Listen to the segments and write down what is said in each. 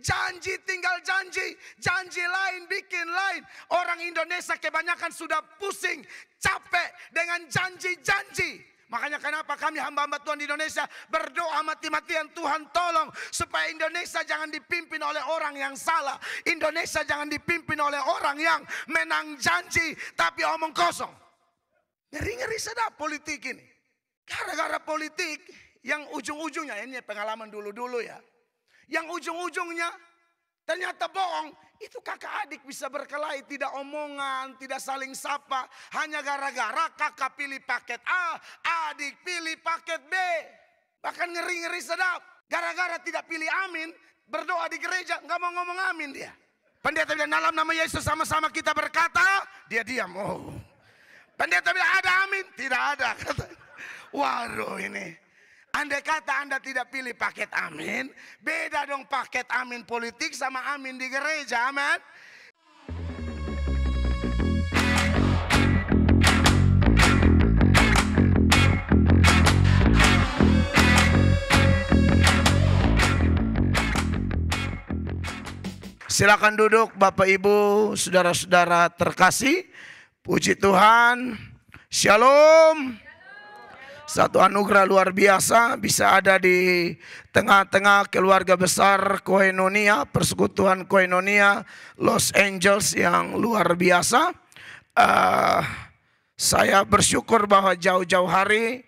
janji tinggal janji, janji lain bikin lain. Orang Indonesia kebanyakan sudah pusing, capek dengan janji-janji. Makanya kenapa kami hamba-hamba Tuhan di Indonesia berdoa mati-matian Tuhan tolong supaya Indonesia jangan dipimpin oleh orang yang salah. Indonesia jangan dipimpin oleh orang yang menang janji tapi omong kosong. Ngeri-ngeri sedap politik ini. Gara-gara politik yang ujung-ujungnya ini pengalaman dulu-dulu ya yang ujung-ujungnya ternyata bohong. Itu kakak adik bisa berkelahi, tidak omongan, tidak saling sapa. Hanya gara-gara kakak pilih paket A, adik pilih paket B. Bahkan ngeri-ngeri sedap. Gara-gara tidak pilih amin, berdoa di gereja, nggak mau ngomong amin dia. Pendeta bilang dalam nama Yesus sama-sama kita berkata, dia diam. Oh. Pendeta bilang ada amin, tidak ada. Kata, waduh ini. Andai kata Anda tidak pilih paket amin, beda dong paket amin politik sama amin di gereja, amin. Silakan duduk Bapak Ibu, saudara-saudara terkasih. Puji Tuhan. Shalom. Satu anugerah luar biasa bisa ada di tengah-tengah keluarga besar Koinonia, persekutuan Koinonia Los Angeles yang luar biasa. Uh, saya bersyukur bahwa jauh-jauh hari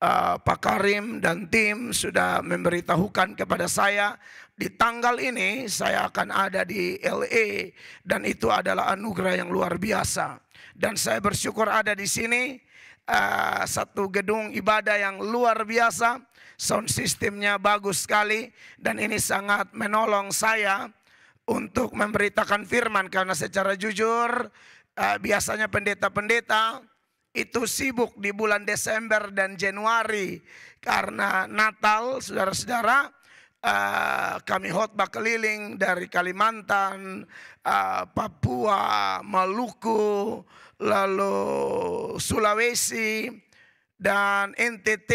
uh, Pak Karim dan tim sudah memberitahukan kepada saya di tanggal ini saya akan ada di LA dan itu adalah anugerah yang luar biasa. Dan saya bersyukur ada di sini Ah, satu gedung ibadah yang luar biasa. Sound sistemnya bagus sekali dan ini sangat menolong saya untuk memberitakan firman karena secara jujur uh, biasanya pendeta-pendeta itu sibuk di bulan Desember dan Januari karena Natal, saudara-saudara, uh, kami khotbah keliling dari Kalimantan, uh, Papua, Maluku, lalu Sulawesi dan NTT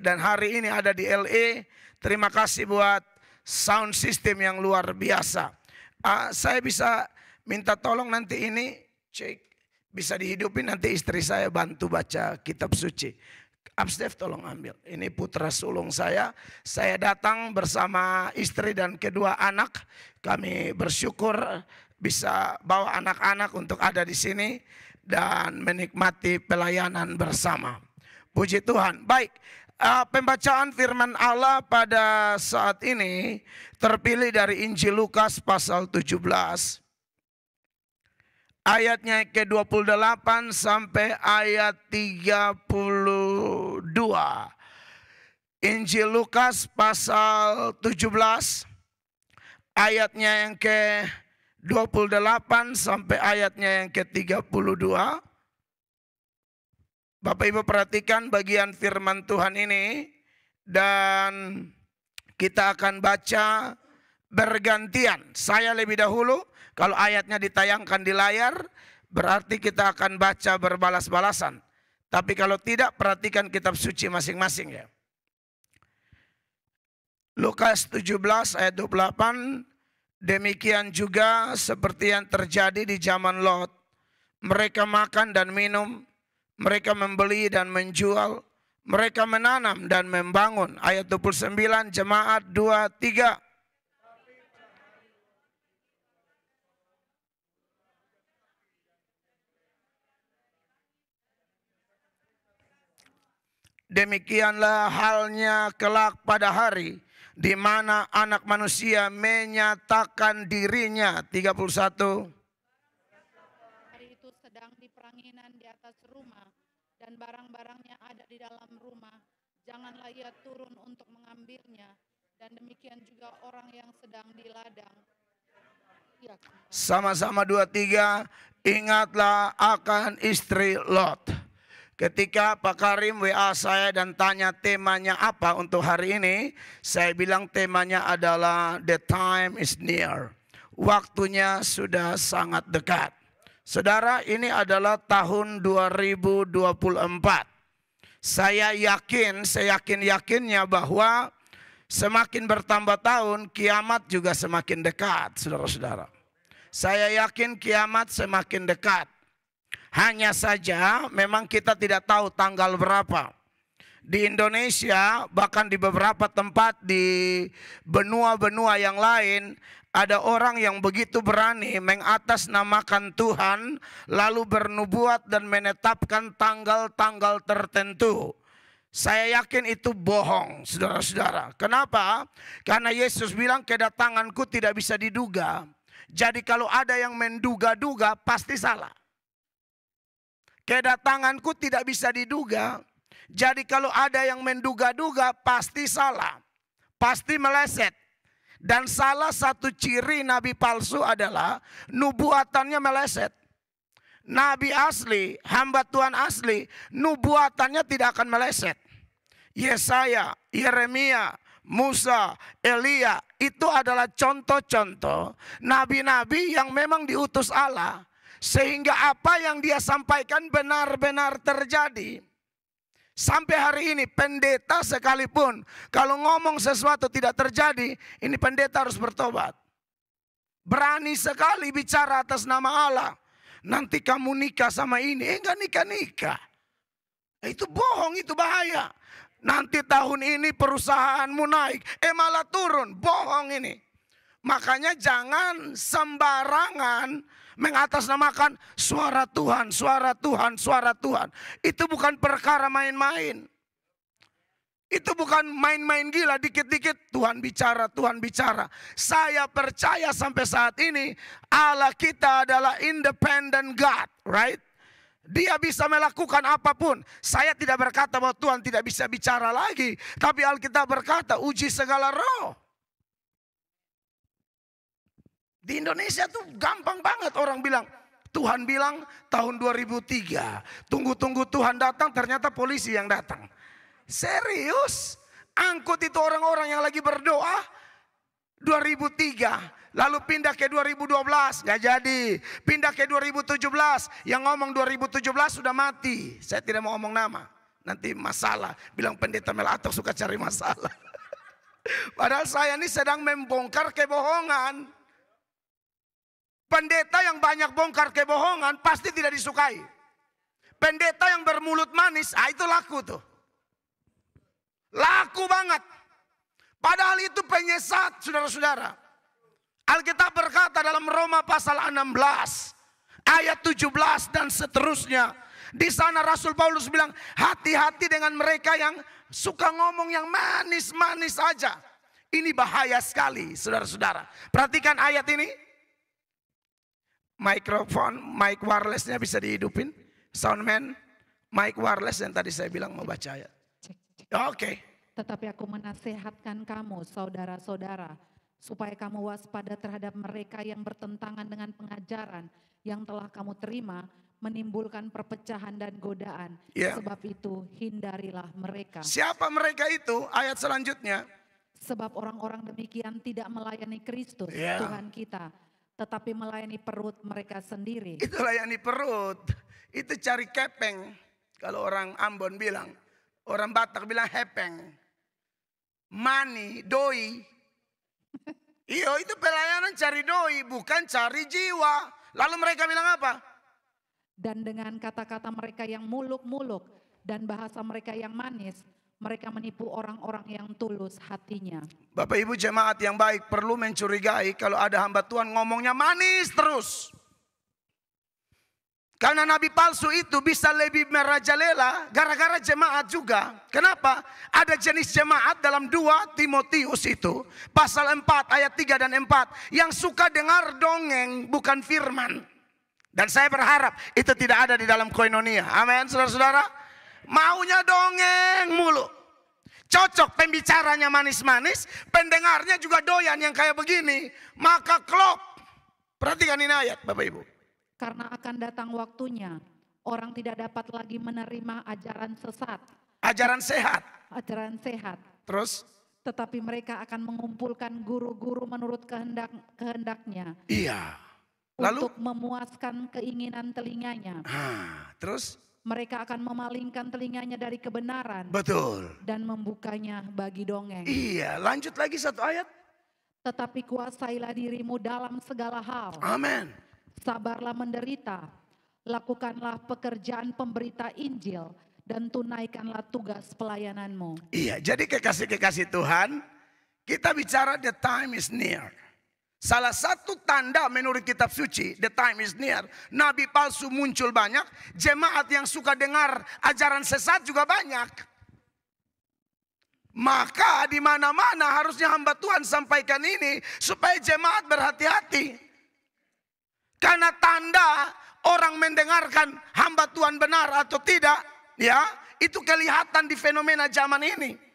dan hari ini ada di LE. Terima kasih buat sound system yang luar biasa. Uh, saya bisa minta tolong nanti ini cek bisa dihidupin nanti istri saya bantu baca kitab suci. Amstef tolong ambil. Ini putra sulung saya. Saya datang bersama istri dan kedua anak. Kami bersyukur bisa bawa anak-anak untuk ada di sini dan menikmati pelayanan bersama. Puji Tuhan. Baik, uh, pembacaan firman Allah pada saat ini terpilih dari Injil Lukas pasal 17. Ayatnya ke-28 sampai ayat 32. Injil Lukas pasal 17 ayatnya yang ke-28 28 sampai ayatnya yang ke-32. Bapak Ibu perhatikan bagian firman Tuhan ini dan kita akan baca bergantian. Saya lebih dahulu kalau ayatnya ditayangkan di layar berarti kita akan baca berbalas-balasan. Tapi kalau tidak perhatikan kitab suci masing-masing ya. Lukas 17 ayat 28 Demikian juga seperti yang terjadi di zaman Lot. Mereka makan dan minum, mereka membeli dan menjual, mereka menanam dan membangun. Ayat 29 jemaat 23. Demikianlah halnya kelak pada hari di mana anak manusia menyatakan dirinya 31 Hari itu sedang di peranginan di atas rumah dan barang-barangnya ada di dalam rumah janganlah ia turun untuk mengambilnya dan demikian juga orang yang sedang di ladang iya. sama-sama dua tiga ingatlah akan istri Lot. Ketika Pak Karim WA saya dan tanya temanya apa untuk hari ini, saya bilang temanya adalah the time is near. Waktunya sudah sangat dekat. Saudara, ini adalah tahun 2024. Saya yakin, saya yakin-yakinnya bahwa semakin bertambah tahun, kiamat juga semakin dekat, saudara-saudara. Saya yakin kiamat semakin dekat. Hanya saja memang kita tidak tahu tanggal berapa. Di Indonesia bahkan di beberapa tempat di benua-benua yang lain ada orang yang begitu berani mengatasnamakan Tuhan lalu bernubuat dan menetapkan tanggal-tanggal tertentu. Saya yakin itu bohong, saudara-saudara. Kenapa? Karena Yesus bilang kedatanganku tidak bisa diduga. Jadi kalau ada yang menduga-duga pasti salah. Kedatanganku tidak bisa diduga. Jadi kalau ada yang menduga-duga pasti salah. Pasti meleset. Dan salah satu ciri nabi palsu adalah nubuatannya meleset. Nabi asli, hamba Tuhan asli, nubuatannya tidak akan meleset. Yesaya, Yeremia, Musa, Elia, itu adalah contoh-contoh nabi-nabi yang memang diutus Allah. Sehingga apa yang dia sampaikan benar-benar terjadi. Sampai hari ini pendeta sekalipun kalau ngomong sesuatu tidak terjadi, ini pendeta harus bertobat. Berani sekali bicara atas nama Allah. Nanti kamu nikah sama ini, eh, enggak nikah-nikah. Eh, itu bohong, itu bahaya. Nanti tahun ini perusahaanmu naik, eh malah turun, bohong ini. Makanya jangan sembarangan mengatasnamakan suara Tuhan, suara Tuhan, suara Tuhan. Itu bukan perkara main-main. Itu bukan main-main gila dikit-dikit Tuhan bicara, Tuhan bicara. Saya percaya sampai saat ini Allah kita adalah independent God, right? Dia bisa melakukan apapun. Saya tidak berkata bahwa Tuhan tidak bisa bicara lagi. Tapi Alkitab berkata uji segala roh. Di Indonesia tuh gampang banget orang bilang, Tuhan bilang tahun 2003, tunggu-tunggu Tuhan datang ternyata polisi yang datang. Serius? Angkut itu orang-orang yang lagi berdoa 2003, lalu pindah ke 2012, Gak jadi. Pindah ke 2017, yang ngomong 2017 sudah mati. Saya tidak mau ngomong nama, nanti masalah. Bilang pendeta Melatok suka cari masalah. Padahal saya ini sedang membongkar kebohongan. Pendeta yang banyak bongkar kebohongan pasti tidak disukai. Pendeta yang bermulut manis, ah itu laku tuh. Laku banget. Padahal itu penyesat, saudara-saudara. Alkitab berkata dalam Roma pasal 16 ayat 17 dan seterusnya. Di sana Rasul Paulus bilang, hati-hati dengan mereka yang suka ngomong yang manis-manis saja. -manis, Ini bahaya sekali, saudara-saudara. Perhatikan ayat ini. Microphone, mic wirelessnya bisa dihidupin. Soundman, mic wireless yang tadi saya bilang mau baca ayat. Oke. Okay. Tetapi aku menasehatkan kamu saudara-saudara supaya kamu waspada terhadap mereka yang bertentangan dengan pengajaran yang telah kamu terima menimbulkan perpecahan dan godaan. Yeah. Sebab itu hindarilah mereka. Siapa mereka itu? Ayat selanjutnya. Sebab orang-orang demikian tidak melayani Kristus yeah. Tuhan kita tetapi melayani perut mereka sendiri. Itu layani perut, itu cari kepeng. Kalau orang Ambon bilang, orang Batak bilang hepeng. Mani, doi. Iyo itu pelayanan cari doi, bukan cari jiwa. Lalu mereka bilang apa? Dan dengan kata-kata mereka yang muluk-muluk dan bahasa mereka yang manis, mereka menipu orang-orang yang tulus hatinya. Bapak Ibu jemaat yang baik perlu mencurigai kalau ada hamba Tuhan ngomongnya manis terus. Karena nabi palsu itu bisa lebih merajalela gara-gara jemaat juga. Kenapa? Ada jenis jemaat dalam dua Timotius itu. Pasal 4 ayat 3 dan 4. Yang suka dengar dongeng bukan firman. Dan saya berharap itu tidak ada di dalam koinonia. Amin saudara-saudara. Maunya dongeng mulu. Cocok pembicaranya manis-manis, pendengarnya juga doyan yang kayak begini. Maka klop. Perhatikan ini ayat Bapak Ibu. Karena akan datang waktunya, orang tidak dapat lagi menerima ajaran sesat. Ajaran sehat. Ajaran sehat. Terus? Tetapi mereka akan mengumpulkan guru-guru menurut kehendak kehendaknya. Iya. Lalu? Untuk memuaskan keinginan telinganya. Ha, ah, terus? mereka akan memalingkan telinganya dari kebenaran. Betul. Dan membukanya bagi dongeng. Iya, lanjut lagi satu ayat. Tetapi kuasailah dirimu dalam segala hal. Amin. Sabarlah menderita. Lakukanlah pekerjaan pemberita Injil dan tunaikanlah tugas pelayananmu. Iya, jadi kekasih-kekasih Tuhan, kita bicara the time is near. Salah satu tanda menurut kitab suci, the time is near. Nabi palsu muncul banyak, jemaat yang suka dengar ajaran sesat juga banyak. Maka di mana-mana harusnya hamba Tuhan sampaikan ini supaya jemaat berhati-hati. Karena tanda orang mendengarkan hamba Tuhan benar atau tidak, ya, itu kelihatan di fenomena zaman ini.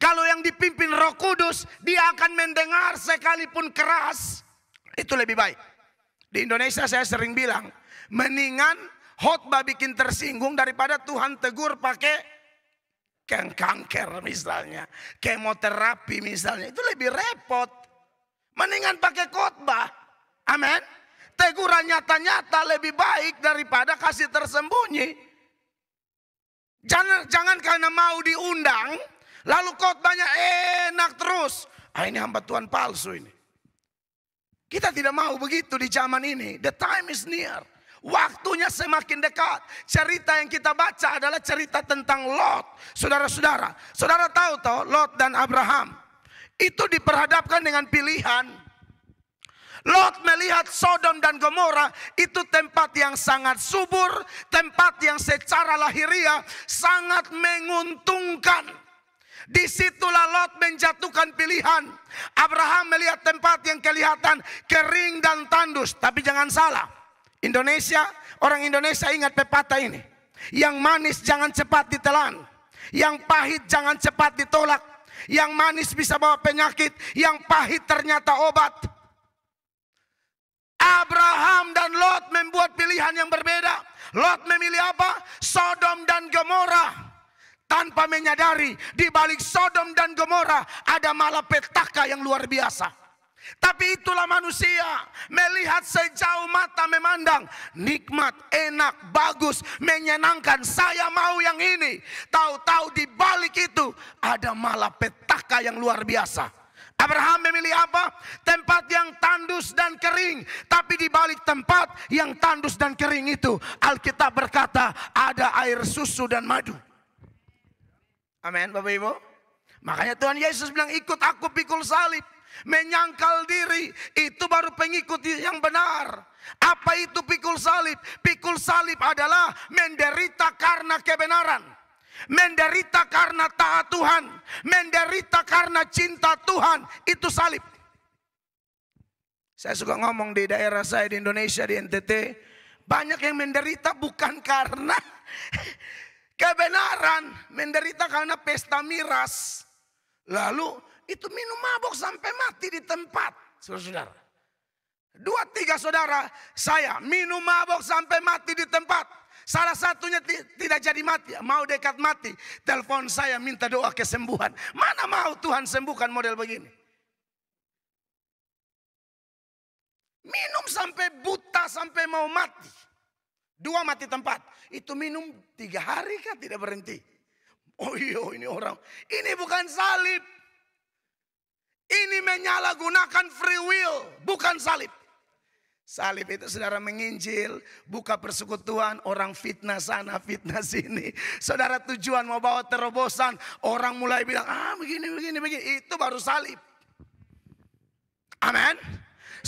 Kalau yang dipimpin roh kudus, dia akan mendengar sekalipun keras. Itu lebih baik. Di Indonesia saya sering bilang, mendingan khotbah bikin tersinggung daripada Tuhan tegur pakai kayak kanker misalnya, kemoterapi misalnya, itu lebih repot. Mendingan pakai khotbah. amen. Teguran nyata-nyata lebih baik daripada kasih tersembunyi. Jangan jangan karena mau diundang, Lalu khotbahnya enak terus. Ah ini hamba Tuhan palsu ini. Kita tidak mau begitu di zaman ini. The time is near. Waktunya semakin dekat. Cerita yang kita baca adalah cerita tentang Lot. Saudara-saudara, saudara tahu toh Lot dan Abraham itu diperhadapkan dengan pilihan. Lot melihat Sodom dan Gomora itu tempat yang sangat subur, tempat yang secara lahiriah sangat menguntungkan. Disitulah Lot menjatuhkan pilihan. Abraham melihat tempat yang kelihatan kering dan tandus. Tapi jangan salah. Indonesia, orang Indonesia ingat pepatah ini. Yang manis jangan cepat ditelan. Yang pahit jangan cepat ditolak. Yang manis bisa bawa penyakit. Yang pahit ternyata obat. Abraham dan Lot membuat pilihan yang berbeda. Lot memilih apa? Sodom dan Gomorrah tanpa menyadari di balik Sodom dan Gomora ada malapetaka yang luar biasa. Tapi itulah manusia melihat sejauh mata memandang nikmat, enak, bagus, menyenangkan. Saya mau yang ini. Tahu-tahu di balik itu ada malapetaka yang luar biasa. Abraham memilih apa? Tempat yang tandus dan kering. Tapi di balik tempat yang tandus dan kering itu, Alkitab berkata ada air susu dan madu. Amin Bapak Ibu. Makanya Tuhan Yesus bilang ikut aku pikul salib. Menyangkal diri itu baru pengikut yang benar. Apa itu pikul salib? Pikul salib adalah menderita karena kebenaran. Menderita karena taat Tuhan. Menderita karena cinta Tuhan. Itu salib. Saya suka ngomong di daerah saya di Indonesia, di NTT. Banyak yang menderita bukan karena Kebenaran menderita karena pesta miras. Lalu itu minum mabuk sampai mati di tempat. Saudara-saudara. Dua tiga saudara saya minum mabuk sampai mati di tempat. Salah satunya tidak jadi mati, mau dekat mati. Telepon saya minta doa kesembuhan. Mana mau Tuhan sembuhkan model begini? Minum sampai buta, sampai mau mati. Dua mati tempat. Itu minum tiga hari kan tidak berhenti? Oh iya oh, ini orang. Ini bukan salib. Ini menyalahgunakan free will. Bukan salib. Salib itu saudara menginjil, buka persekutuan, orang fitnah sana, fitnah sini. Saudara tujuan mau bawa terobosan, orang mulai bilang, ah begini, begini, begini. Itu baru salib. Amin.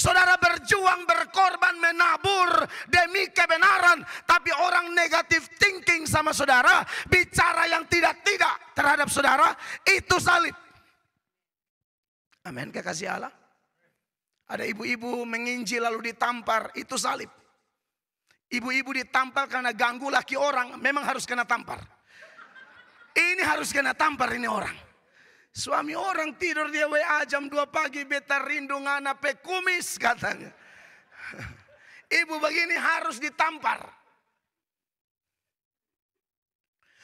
Saudara berjuang, berkorban, menabur demi kebenaran. Tapi orang negatif thinking sama saudara, bicara yang tidak-tidak terhadap saudara, itu salib. Amin kekasih Allah. Ada ibu-ibu menginjil lalu ditampar, itu salib. Ibu-ibu ditampar karena ganggu laki orang, memang harus kena tampar. Ini harus kena tampar ini orang. Suami orang tidur dia WA jam 2 pagi beta rindu ngana pekumis katanya. Ibu begini harus ditampar.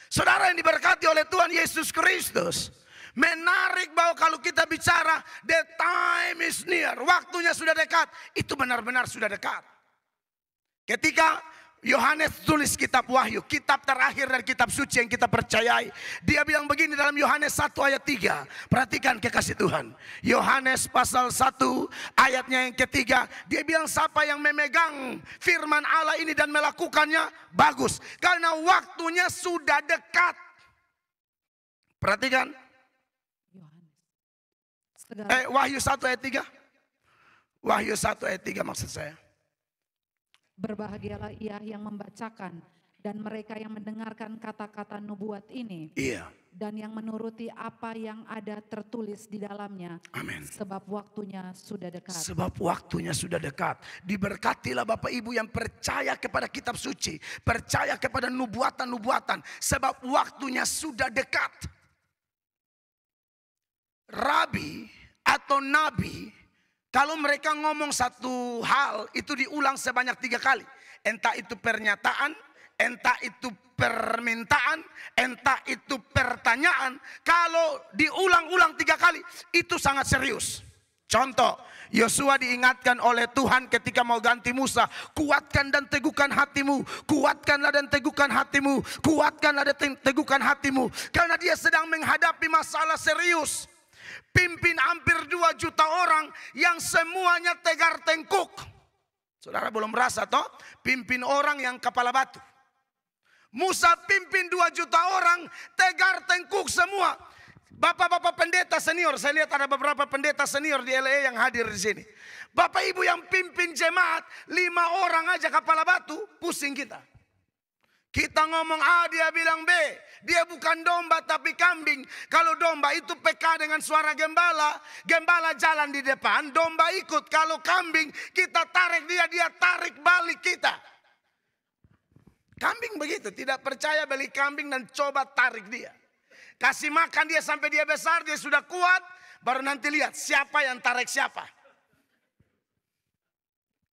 Saudara yang diberkati oleh Tuhan Yesus Kristus. Menarik bahwa kalau kita bicara the time is near. Waktunya sudah dekat. Itu benar-benar sudah dekat. Ketika Yohanes tulis kitab Wahyu, kitab terakhir dan kitab suci yang kita percayai. Dia bilang begini dalam Yohanes 1 ayat 3. Perhatikan kekasih Tuhan. Yohanes pasal 1 ayatnya yang ketiga, dia bilang siapa yang memegang firman Allah ini dan melakukannya bagus karena waktunya sudah dekat. Perhatikan. Eh, Wahyu 1 ayat 3. Wahyu 1 ayat 3 maksud saya. Berbahagialah ia yang membacakan dan mereka yang mendengarkan kata-kata nubuat ini. Iya. Dan yang menuruti apa yang ada tertulis di dalamnya. Amin. Sebab waktunya sudah dekat. Sebab waktunya sudah dekat. Diberkatilah Bapak Ibu yang percaya kepada kitab suci. Percaya kepada nubuatan-nubuatan. Sebab waktunya sudah dekat. Rabi atau nabi kalau mereka ngomong satu hal itu diulang sebanyak tiga kali. Entah itu pernyataan, entah itu permintaan, entah itu pertanyaan. Kalau diulang-ulang tiga kali itu sangat serius. Contoh, Yosua diingatkan oleh Tuhan ketika mau ganti Musa, kuatkan dan teguhkan hatimu, kuatkanlah dan teguhkan hatimu, kuatkanlah dan teguhkan hatimu. Karena dia sedang menghadapi masalah serius. Pimpin hampir 2 juta orang yang semuanya tegar tengkuk. Saudara belum merasa toh? Pimpin orang yang kepala batu. Musa pimpin 2 juta orang tegar tengkuk semua. Bapak-bapak pendeta senior, saya lihat ada beberapa pendeta senior di LA yang hadir di sini. Bapak ibu yang pimpin jemaat, lima orang aja kepala batu, pusing kita. Kita ngomong A, dia bilang B. Dia bukan domba tapi kambing. Kalau domba itu PK dengan suara gembala, gembala jalan di depan, domba ikut. Kalau kambing kita tarik dia, dia tarik balik kita. Kambing begitu, tidak percaya beli kambing dan coba tarik dia. Kasih makan dia sampai dia besar, dia sudah kuat, baru nanti lihat siapa yang tarik siapa.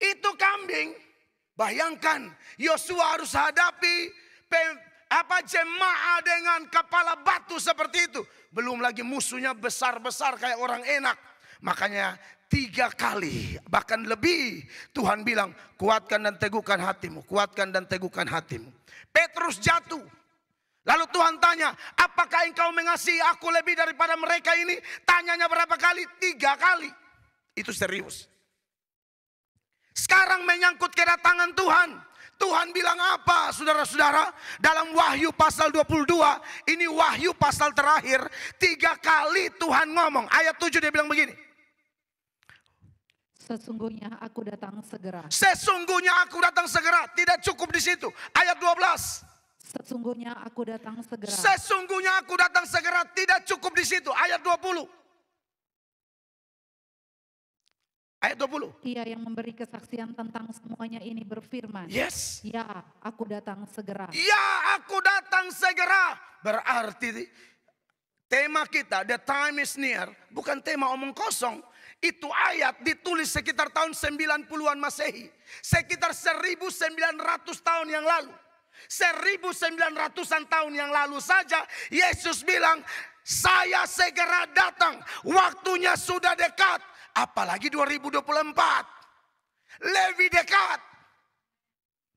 Itu kambing. Bayangkan Yosua harus hadapi apa jemaah dengan kepala batu seperti itu. Belum lagi musuhnya besar-besar kayak orang enak. Makanya tiga kali bahkan lebih Tuhan bilang kuatkan dan teguhkan hatimu. Kuatkan dan teguhkan hatimu. Petrus jatuh. Lalu Tuhan tanya, apakah engkau mengasihi aku lebih daripada mereka ini? Tanyanya berapa kali? Tiga kali. Itu serius. Sekarang menyangkut kedatangan Tuhan. Tuhan bilang apa saudara-saudara? Dalam Wahyu pasal 22, ini Wahyu pasal terakhir, tiga kali Tuhan ngomong. Ayat 7 dia bilang begini. Sesungguhnya aku datang segera. Sesungguhnya aku datang segera, tidak cukup di situ. Ayat 12. Sesungguhnya aku datang segera. Sesungguhnya aku datang segera, tidak cukup di situ. Ayat 20. Ayat 20. Ia yang memberi kesaksian tentang semuanya ini berfirman. Yes. Ya, aku datang segera. Ya, aku datang segera. Berarti tema kita, the time is near, bukan tema omong kosong. Itu ayat ditulis sekitar tahun 90-an Masehi. Sekitar 1900 tahun yang lalu. 1900-an tahun yang lalu saja Yesus bilang, saya segera datang. Waktunya sudah dekat Apalagi 2024. Lebih dekat.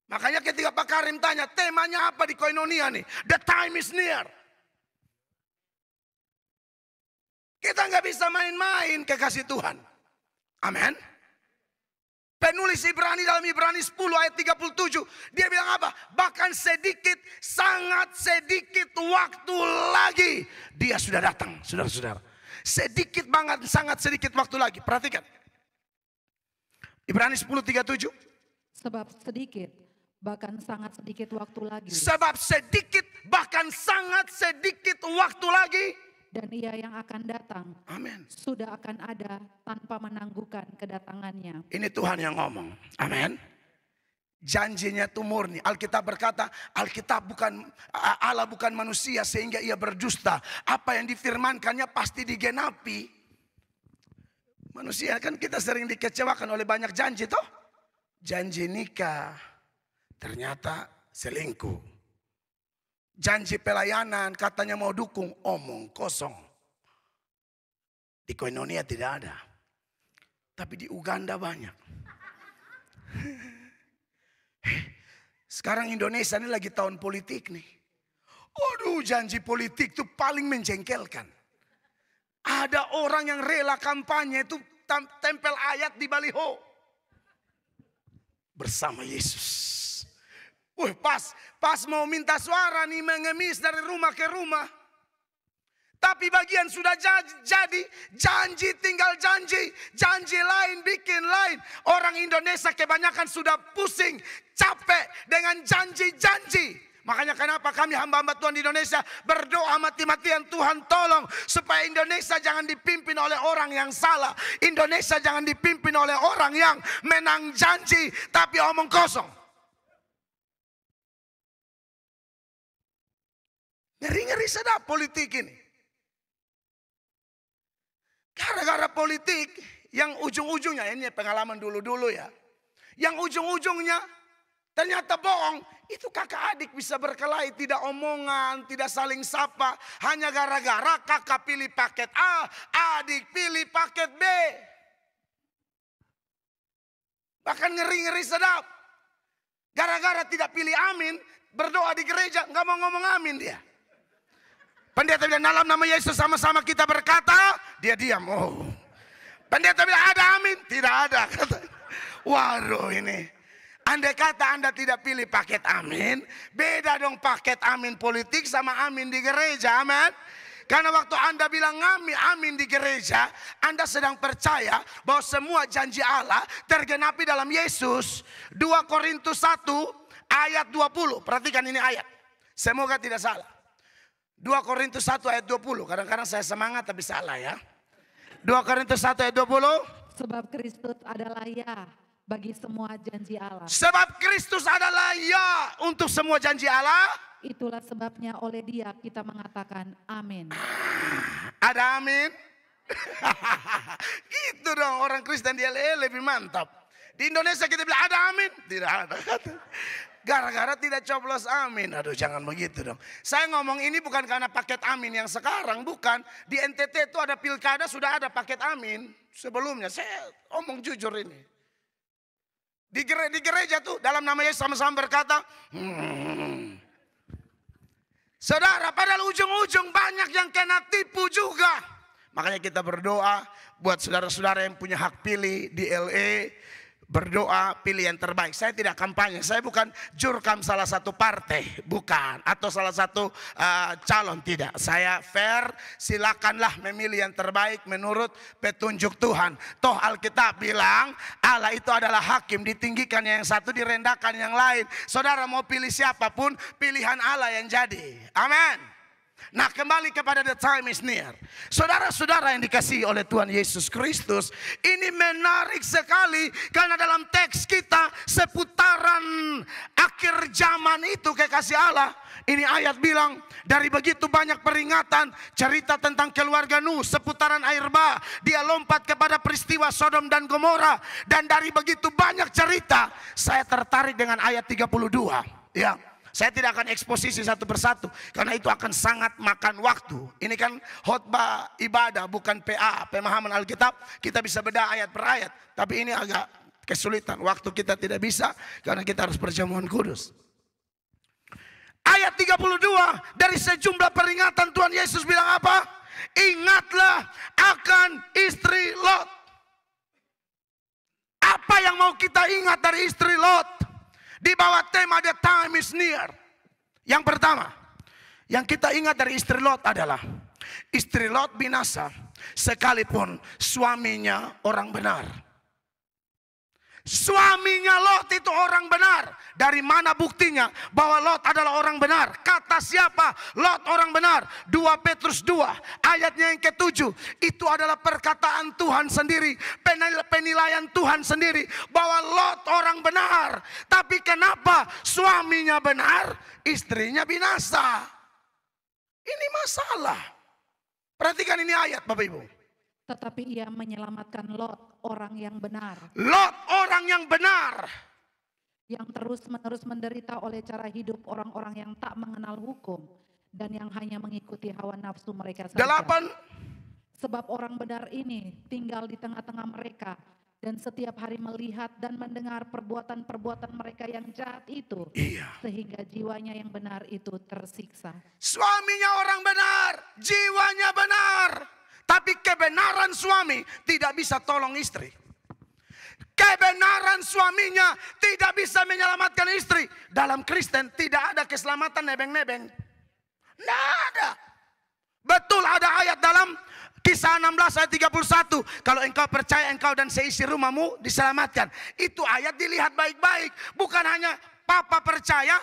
Makanya ketika Pak Karim tanya temanya apa di Koinonia nih. The time is near. Kita nggak bisa main-main kekasih Tuhan. Amin. Penulis Ibrani dalam Ibrani 10 ayat 37. Dia bilang apa? Bahkan sedikit, sangat sedikit waktu lagi. Dia sudah datang, saudara-saudara. Sedikit banget, sangat sedikit waktu lagi. Perhatikan. Ibrani 10:37. Sebab sedikit, bahkan sangat sedikit waktu lagi. Sebab sedikit, bahkan sangat sedikit waktu lagi. Dan ia yang akan datang, Amin. sudah akan ada tanpa menangguhkan kedatangannya. Ini Tuhan yang ngomong, Amin. Janjinya itu murni. Alkitab berkata, Alkitab bukan Allah bukan manusia sehingga ia berdusta. Apa yang difirmankannya pasti digenapi. Manusia kan kita sering dikecewakan oleh banyak janji toh. Janji nikah ternyata selingkuh. Janji pelayanan katanya mau dukung, omong kosong. Di Koinonia tidak ada. Tapi di Uganda banyak. Sekarang Indonesia ini lagi tahun politik nih. Waduh janji politik itu paling menjengkelkan. Ada orang yang rela kampanye itu tempel ayat di baliho. Bersama Yesus. Wah pas, pas mau minta suara nih mengemis dari rumah ke rumah. Tapi bagian sudah jadi, janji tinggal janji, janji lain bikin lain. Orang Indonesia kebanyakan sudah pusing, capek dengan janji-janji. Makanya kenapa kami hamba-hamba Tuhan di Indonesia berdoa mati-matian Tuhan tolong supaya Indonesia jangan dipimpin oleh orang yang salah. Indonesia jangan dipimpin oleh orang yang menang janji tapi omong kosong. Ngeri-ngeri sedap politik ini. Cara politik yang ujung-ujungnya, ini pengalaman dulu-dulu ya. Yang ujung-ujungnya ternyata bohong. Itu kakak adik bisa berkelahi, tidak omongan, tidak saling sapa. Hanya gara-gara kakak pilih paket A, adik pilih paket B. Bahkan ngeri-ngeri sedap. Gara-gara tidak pilih amin, berdoa di gereja, nggak mau ngomong amin dia. Pendeta bilang dalam nama Yesus sama-sama kita berkata, dia diam. Oh. Pendeta bilang ada amin, tidak ada. Kata, waduh ini. Andai kata Anda tidak pilih paket amin, beda dong paket amin politik sama amin di gereja, amin. Karena waktu Anda bilang amin, amin di gereja, Anda sedang percaya bahwa semua janji Allah tergenapi dalam Yesus. 2 Korintus 1 ayat 20, perhatikan ini ayat. Semoga tidak salah. 2 Korintus 1 ayat 20. Kadang-kadang saya semangat tapi salah ya. 2 Korintus 1 ayat 20. Sebab Kristus adalah ya bagi semua janji Allah. Sebab Kristus adalah ya untuk semua janji Allah. Itulah sebabnya oleh dia kita mengatakan amin. Ah, ada amin? gitu dong orang Kristen dia lebih mantap. Di Indonesia kita bilang ada amin. Tidak ada. Gara-gara tidak coblos amin. Aduh jangan begitu dong. Saya ngomong ini bukan karena paket amin yang sekarang. Bukan. Di NTT itu ada pilkada sudah ada paket amin. Sebelumnya saya omong jujur ini. Di gereja, di gereja tuh dalam nama Yesus sama-sama berkata. Hmm. Saudara padahal ujung-ujung banyak yang kena tipu juga. Makanya kita berdoa buat saudara-saudara yang punya hak pilih di LA, e berdoa pilih yang terbaik. Saya tidak kampanye, saya bukan jurkam salah satu partai, bukan atau salah satu uh, calon tidak. Saya fair, silakanlah memilih yang terbaik menurut petunjuk Tuhan. Toh Alkitab bilang Allah itu adalah hakim, ditinggikan yang satu, direndahkan yang lain. Saudara mau pilih siapapun, pilihan Allah yang jadi. Amin. Nah kembali kepada the time is near. Saudara-saudara yang dikasihi oleh Tuhan Yesus Kristus. Ini menarik sekali karena dalam teks kita seputaran akhir zaman itu kekasih Allah. Ini ayat bilang dari begitu banyak peringatan cerita tentang keluarga Nuh seputaran air bah. Dia lompat kepada peristiwa Sodom dan Gomora. Dan dari begitu banyak cerita saya tertarik dengan ayat 32. Ya. Saya tidak akan eksposisi satu persatu karena itu akan sangat makan waktu. Ini kan khotbah ibadah bukan PA, pemahaman Alkitab. Kita bisa beda ayat per ayat, tapi ini agak kesulitan. Waktu kita tidak bisa karena kita harus perjamuan kudus. Ayat 32 dari sejumlah peringatan Tuhan Yesus bilang apa? Ingatlah akan istri Lot. Apa yang mau kita ingat dari istri Lot? Di bawah tema The Time is Near. Yang pertama, yang kita ingat dari istri Lot adalah istri Lot binasa sekalipun suaminya orang benar. Suaminya Lot itu orang benar. Dari mana buktinya bahwa Lot adalah orang benar? Kata siapa? Lot orang benar. 2 Petrus 2 ayatnya yang ketujuh. Itu adalah perkataan Tuhan sendiri. Penilaian Tuhan sendiri. Bahwa Lot orang benar. Tapi kenapa suaminya benar, istrinya binasa? Ini masalah. Perhatikan ini ayat Bapak Ibu. Tetapi ia menyelamatkan Lot orang yang benar. Lot orang yang benar. Yang terus-menerus menderita oleh cara hidup orang-orang yang tak mengenal hukum dan yang hanya mengikuti hawa nafsu mereka saja. Delapan. Sebab orang benar ini tinggal di tengah-tengah mereka dan setiap hari melihat dan mendengar perbuatan-perbuatan mereka yang jahat itu. Iya. Sehingga jiwanya yang benar itu tersiksa. Suaminya orang benar, jiwanya benar tapi kebenaran suami tidak bisa tolong istri. Kebenaran suaminya tidak bisa menyelamatkan istri. Dalam Kristen tidak ada keselamatan nebeng-nebeng. Tidak ada. Betul ada ayat dalam Kisah 16 ayat 31. Kalau engkau percaya engkau dan seisi rumahmu diselamatkan. Itu ayat dilihat baik-baik. Bukan hanya papa percaya,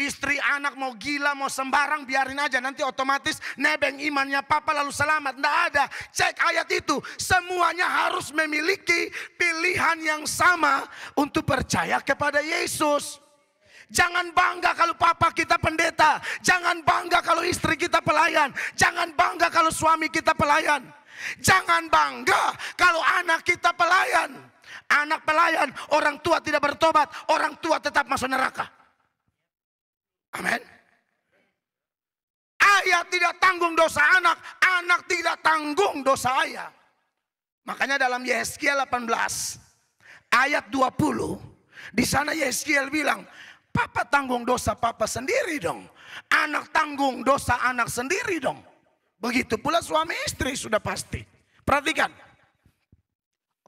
Istri anak mau gila, mau sembarang, biarin aja. Nanti otomatis nebeng imannya papa lalu selamat. Tidak ada. Cek ayat itu. Semuanya harus memiliki pilihan yang sama untuk percaya kepada Yesus. Jangan bangga kalau papa kita pendeta. Jangan bangga kalau istri kita pelayan. Jangan bangga kalau suami kita pelayan. Jangan bangga kalau anak kita pelayan. Anak pelayan, orang tua tidak bertobat, orang tua tetap masuk neraka. Amin. Ayah tidak tanggung dosa anak, anak tidak tanggung dosa ayah. Makanya dalam Yeskiel 18 ayat 20 di sana Yeskiel bilang, "Papa tanggung dosa papa sendiri dong. Anak tanggung dosa anak sendiri dong." Begitu pula suami istri sudah pasti. Perhatikan,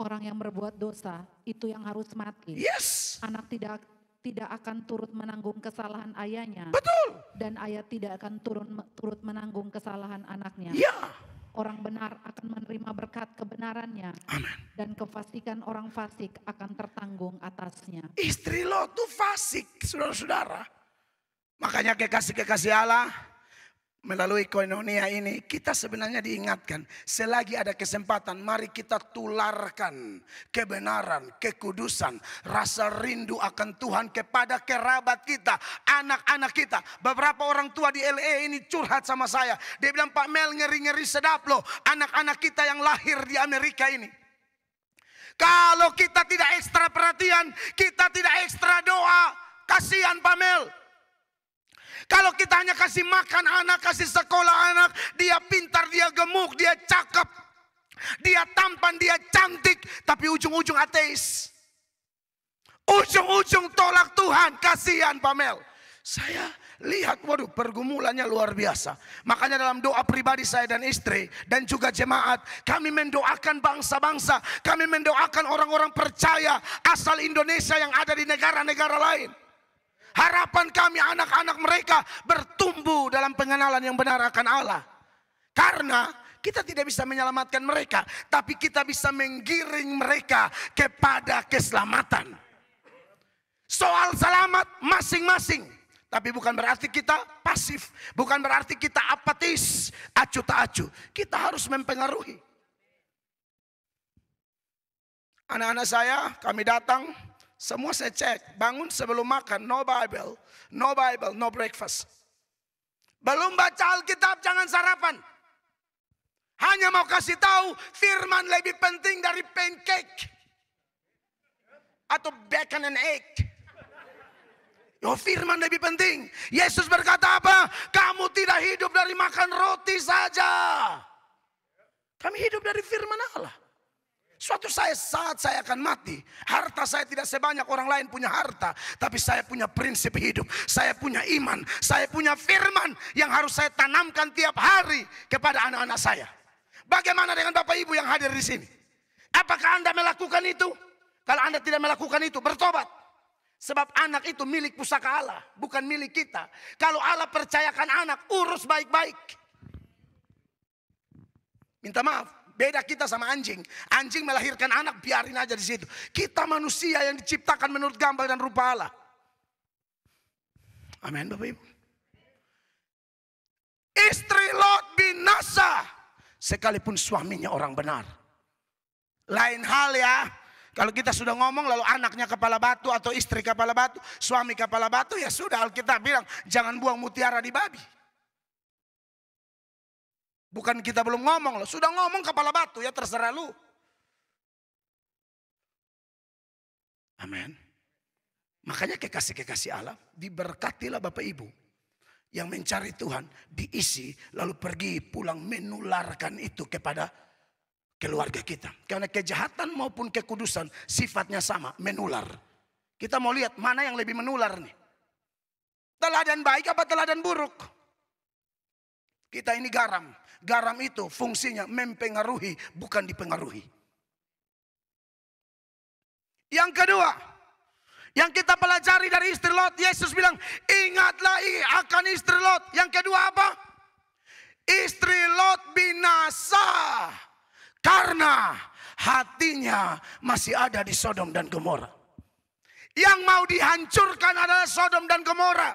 orang yang berbuat dosa itu yang harus mati. Yes. Anak tidak tidak akan turut menanggung kesalahan ayahnya. Betul. Dan ayah tidak akan turun turut menanggung kesalahan anaknya. Ya. Orang benar akan menerima berkat kebenarannya. Amen. Dan kefasikan orang fasik akan tertanggung atasnya. Istri lo tuh fasik, saudara-saudara. Makanya kekasih-kekasih Allah, melalui koinonia ini kita sebenarnya diingatkan selagi ada kesempatan mari kita tularkan kebenaran, kekudusan, rasa rindu akan Tuhan kepada kerabat kita, anak-anak kita. Beberapa orang tua di LA ini curhat sama saya. Dia bilang Pak Mel ngeri-ngeri sedap loh anak-anak kita yang lahir di Amerika ini. Kalau kita tidak ekstra perhatian, kita tidak ekstra doa, kasihan Pak Mel. Kalau kita hanya kasih makan anak, kasih sekolah anak, dia pintar, dia gemuk, dia cakep, dia tampan, dia cantik, tapi ujung-ujung ateis. Ujung-ujung tolak Tuhan, kasihan Pamel. Saya lihat, waduh pergumulannya luar biasa. Makanya dalam doa pribadi saya dan istri dan juga jemaat, kami mendoakan bangsa-bangsa, kami mendoakan orang-orang percaya asal Indonesia yang ada di negara-negara lain. Harapan kami anak-anak mereka bertumbuh dalam pengenalan yang benar akan Allah. Karena kita tidak bisa menyelamatkan mereka, tapi kita bisa menggiring mereka kepada keselamatan. Soal selamat masing-masing, tapi bukan berarti kita pasif, bukan berarti kita apatis, acu tak acu. Kita harus mempengaruhi. Anak-anak saya, kami datang semua saya cek, bangun sebelum makan, no Bible, no Bible, no breakfast. Belum baca Alkitab, jangan sarapan. Hanya mau kasih tahu, firman lebih penting dari pancake. Atau bacon and egg. yo oh, firman lebih penting. Yesus berkata apa? Kamu tidak hidup dari makan roti saja. Kami hidup dari firman Allah. Suatu saya saat saya akan mati. Harta saya tidak sebanyak orang lain punya harta. Tapi saya punya prinsip hidup. Saya punya iman. Saya punya firman yang harus saya tanamkan tiap hari kepada anak-anak saya. Bagaimana dengan Bapak Ibu yang hadir di sini? Apakah Anda melakukan itu? Kalau Anda tidak melakukan itu, bertobat. Sebab anak itu milik pusaka Allah, bukan milik kita. Kalau Allah percayakan anak, urus baik-baik. Minta maaf, Beda kita sama anjing. Anjing melahirkan anak, biarin aja di situ. Kita manusia yang diciptakan menurut gambar dan rupa Allah. Amin Bapak Ibu. Istri Lot binasa. Sekalipun suaminya orang benar. Lain hal ya. Kalau kita sudah ngomong lalu anaknya kepala batu atau istri kepala batu, suami kepala batu ya sudah Alkitab bilang jangan buang mutiara di babi. Bukan kita belum ngomong loh. Sudah ngomong kepala batu ya terserah lu. Amin. Makanya kekasih-kekasih Allah diberkatilah Bapak Ibu. Yang mencari Tuhan diisi lalu pergi pulang menularkan itu kepada keluarga kita. Karena kejahatan maupun kekudusan sifatnya sama menular. Kita mau lihat mana yang lebih menular nih. Teladan baik apa teladan buruk? Kita ini garam garam itu fungsinya mempengaruhi, bukan dipengaruhi. Yang kedua, yang kita pelajari dari istri Lot, Yesus bilang, ingatlah akan istri Lot. Yang kedua apa? Istri Lot binasa karena hatinya masih ada di Sodom dan Gomora. Yang mau dihancurkan adalah Sodom dan Gomora.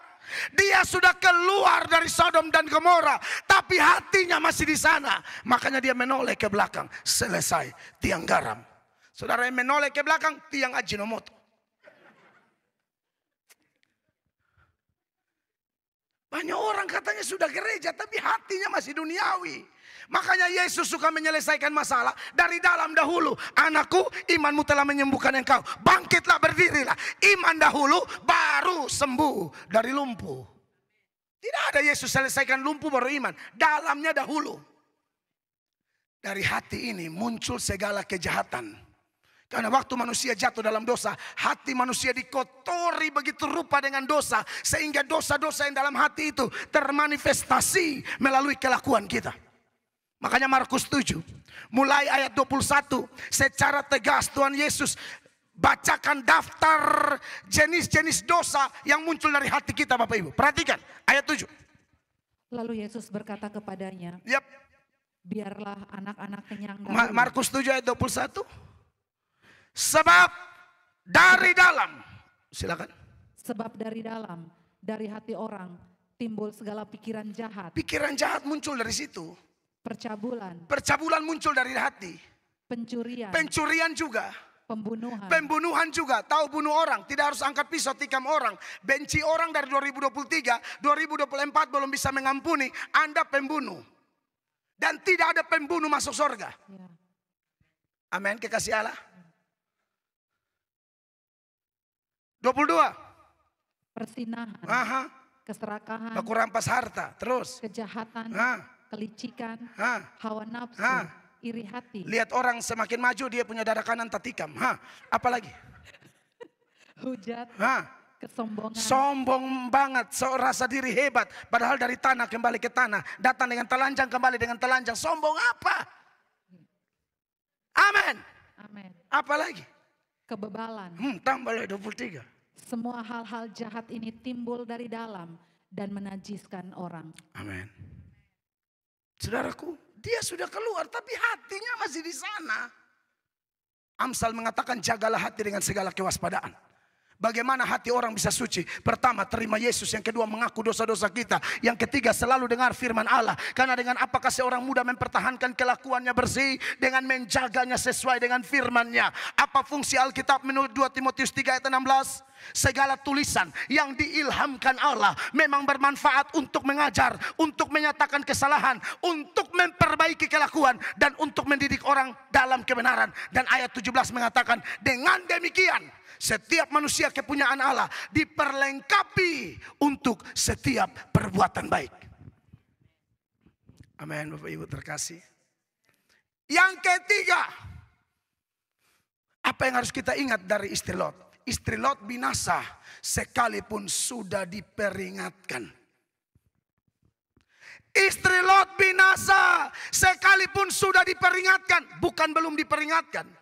Dia sudah keluar dari Sodom dan Gomora, tapi hatinya masih di sana. Makanya dia menoleh ke belakang. Selesai tiang garam. Saudara yang menoleh ke belakang, tiang Ajinomoto. Banyak orang katanya sudah gereja, tapi hatinya masih duniawi. Makanya Yesus suka menyelesaikan masalah dari dalam dahulu. Anakku, imanmu telah menyembuhkan engkau. Bangkitlah, berdirilah. Iman dahulu baru sembuh dari lumpuh. Tidak ada Yesus selesaikan lumpuh baru iman. Dalamnya dahulu. Dari hati ini muncul segala kejahatan. Karena waktu manusia jatuh dalam dosa, hati manusia dikotori begitu rupa dengan dosa. Sehingga dosa-dosa yang dalam hati itu termanifestasi melalui kelakuan kita. Makanya Markus 7, mulai ayat 21, secara tegas Tuhan Yesus bacakan daftar jenis-jenis dosa yang muncul dari hati kita Bapak Ibu. Perhatikan ayat 7. Lalu Yesus berkata kepadanya, yep. biarlah anak-anak kenyang. Markus 7 ayat 21. Sebab dari dalam, silakan. Sebab dari dalam, dari hati orang timbul segala pikiran jahat. Pikiran jahat muncul dari situ. Percabulan. Percabulan muncul dari hati. Pencurian. Pencurian juga. Pembunuhan. Pembunuhan juga. Tahu bunuh orang. Tidak harus angkat pisau tikam orang. Benci orang dari 2023. 2024 belum bisa mengampuni. Anda pembunuh. Dan tidak ada pembunuh masuk surga. Ya. Amin kekasih Allah. 22. Persinahan. Aha. Keserakahan. Aku rampas harta. Terus. Kejahatan. Nah kelicikan, ha? hawa nafsu, ha? iri hati. Lihat orang semakin maju dia punya darah kanan tertikam. Ha? Apalagi? Hujat. Ha? kesombongan. Sombong banget, rasa diri hebat. Padahal dari tanah kembali ke tanah. Datang dengan telanjang, kembali dengan telanjang. Sombong apa? Amin. Amin. Apalagi? Kebebalan. Hmm, tambah 23. Semua hal-hal jahat ini timbul dari dalam dan menajiskan orang. Amin. Saudaraku, dia sudah keluar tapi hatinya masih di sana. Amsal mengatakan jagalah hati dengan segala kewaspadaan. Bagaimana hati orang bisa suci? Pertama, terima Yesus. Yang kedua, mengaku dosa-dosa kita. Yang ketiga, selalu dengar firman Allah. Karena dengan apakah seorang muda mempertahankan kelakuannya bersih? Dengan menjaganya sesuai dengan firmannya. Apa fungsi Alkitab menurut 2 Timotius 3 ayat 16? Segala tulisan yang diilhamkan Allah memang bermanfaat untuk mengajar, untuk menyatakan kesalahan, untuk memperbaiki kelakuan, dan untuk mendidik orang dalam kebenaran. Dan ayat 17 mengatakan, dengan demikian setiap manusia kepunyaan Allah diperlengkapi untuk setiap perbuatan baik. Amin Bapak Ibu terkasih. Yang ketiga, apa yang harus kita ingat dari istri Lot? Istri Lot binasa sekalipun sudah diperingatkan. Istri Lot binasa sekalipun sudah diperingatkan, bukan belum diperingatkan.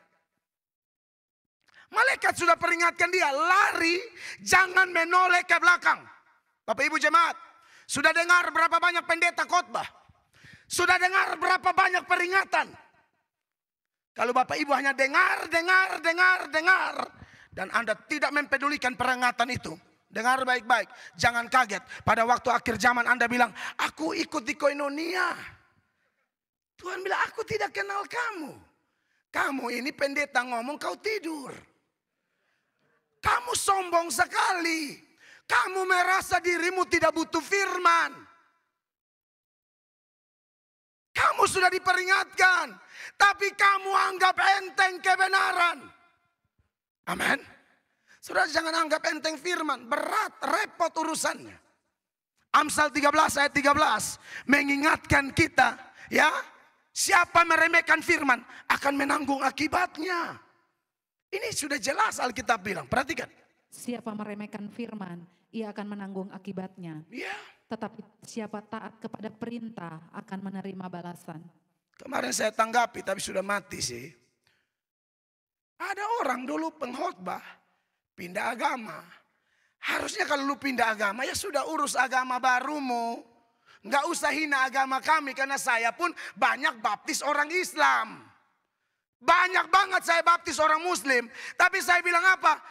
Malaikat sudah peringatkan dia, lari, jangan menoleh ke belakang. Bapak Ibu jemaat, sudah dengar berapa banyak pendeta khotbah? Sudah dengar berapa banyak peringatan? Kalau Bapak Ibu hanya dengar, dengar, dengar, dengar dan Anda tidak mempedulikan peringatan itu, dengar baik-baik, jangan kaget pada waktu akhir zaman Anda bilang, "Aku ikut di koinonia." Tuhan bilang, "Aku tidak kenal kamu." Kamu ini pendeta ngomong kau tidur. Kamu sombong sekali. Kamu merasa dirimu tidak butuh firman. Kamu sudah diperingatkan, tapi kamu anggap enteng kebenaran. Amin. Saudara jangan anggap enteng firman, berat, repot urusannya. Amsal 13 ayat 13 mengingatkan kita, ya, siapa meremehkan firman akan menanggung akibatnya. Ini sudah jelas Alkitab bilang, perhatikan. Siapa meremehkan firman, ia akan menanggung akibatnya. Iya. Tetapi siapa taat kepada perintah akan menerima balasan. Kemarin saya tanggapi tapi sudah mati sih. Ada orang dulu pengkhotbah pindah agama. Harusnya kalau lu pindah agama ya sudah urus agama barumu. Nggak usah hina agama kami karena saya pun banyak baptis orang Islam. Banyak banget saya baptis orang muslim. Tapi saya bilang apa?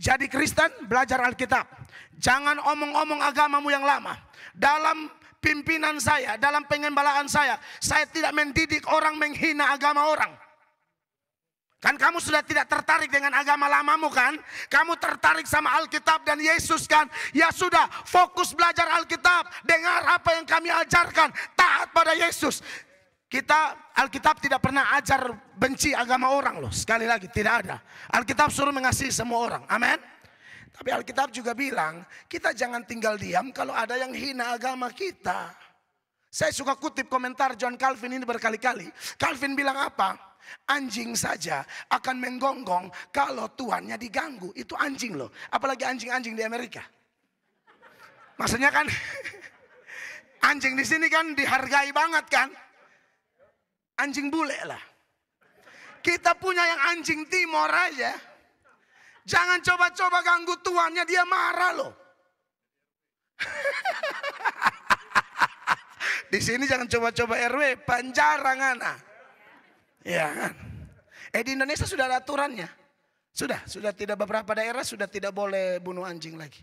Jadi Kristen, belajar Alkitab. Jangan omong-omong agamamu yang lama. Dalam pimpinan saya, dalam pengembalaan saya, saya tidak mendidik orang menghina agama orang. Kan kamu sudah tidak tertarik dengan agama lamamu kan? Kamu tertarik sama Alkitab dan Yesus kan? Ya sudah, fokus belajar Alkitab, dengar apa yang kami ajarkan, taat pada Yesus. Kita Alkitab tidak pernah ajar benci agama orang loh. Sekali lagi tidak ada. Alkitab suruh mengasihi semua orang. Amin. Tapi Alkitab juga bilang, kita jangan tinggal diam kalau ada yang hina agama kita. Saya suka kutip komentar John Calvin ini berkali-kali. Calvin bilang apa? Anjing saja akan menggonggong kalau tuannya diganggu. Itu anjing loh. Apalagi anjing-anjing di Amerika. Maksudnya kan anjing di sini kan dihargai banget kan? Anjing bule lah. Kita punya yang anjing timor aja. Jangan coba-coba ganggu tuannya, dia marah loh. Di sini jangan coba-coba RW, penjara ngana. Ah. Ya kan? Eh di Indonesia sudah ada aturannya. Sudah, sudah tidak beberapa daerah sudah tidak boleh bunuh anjing lagi.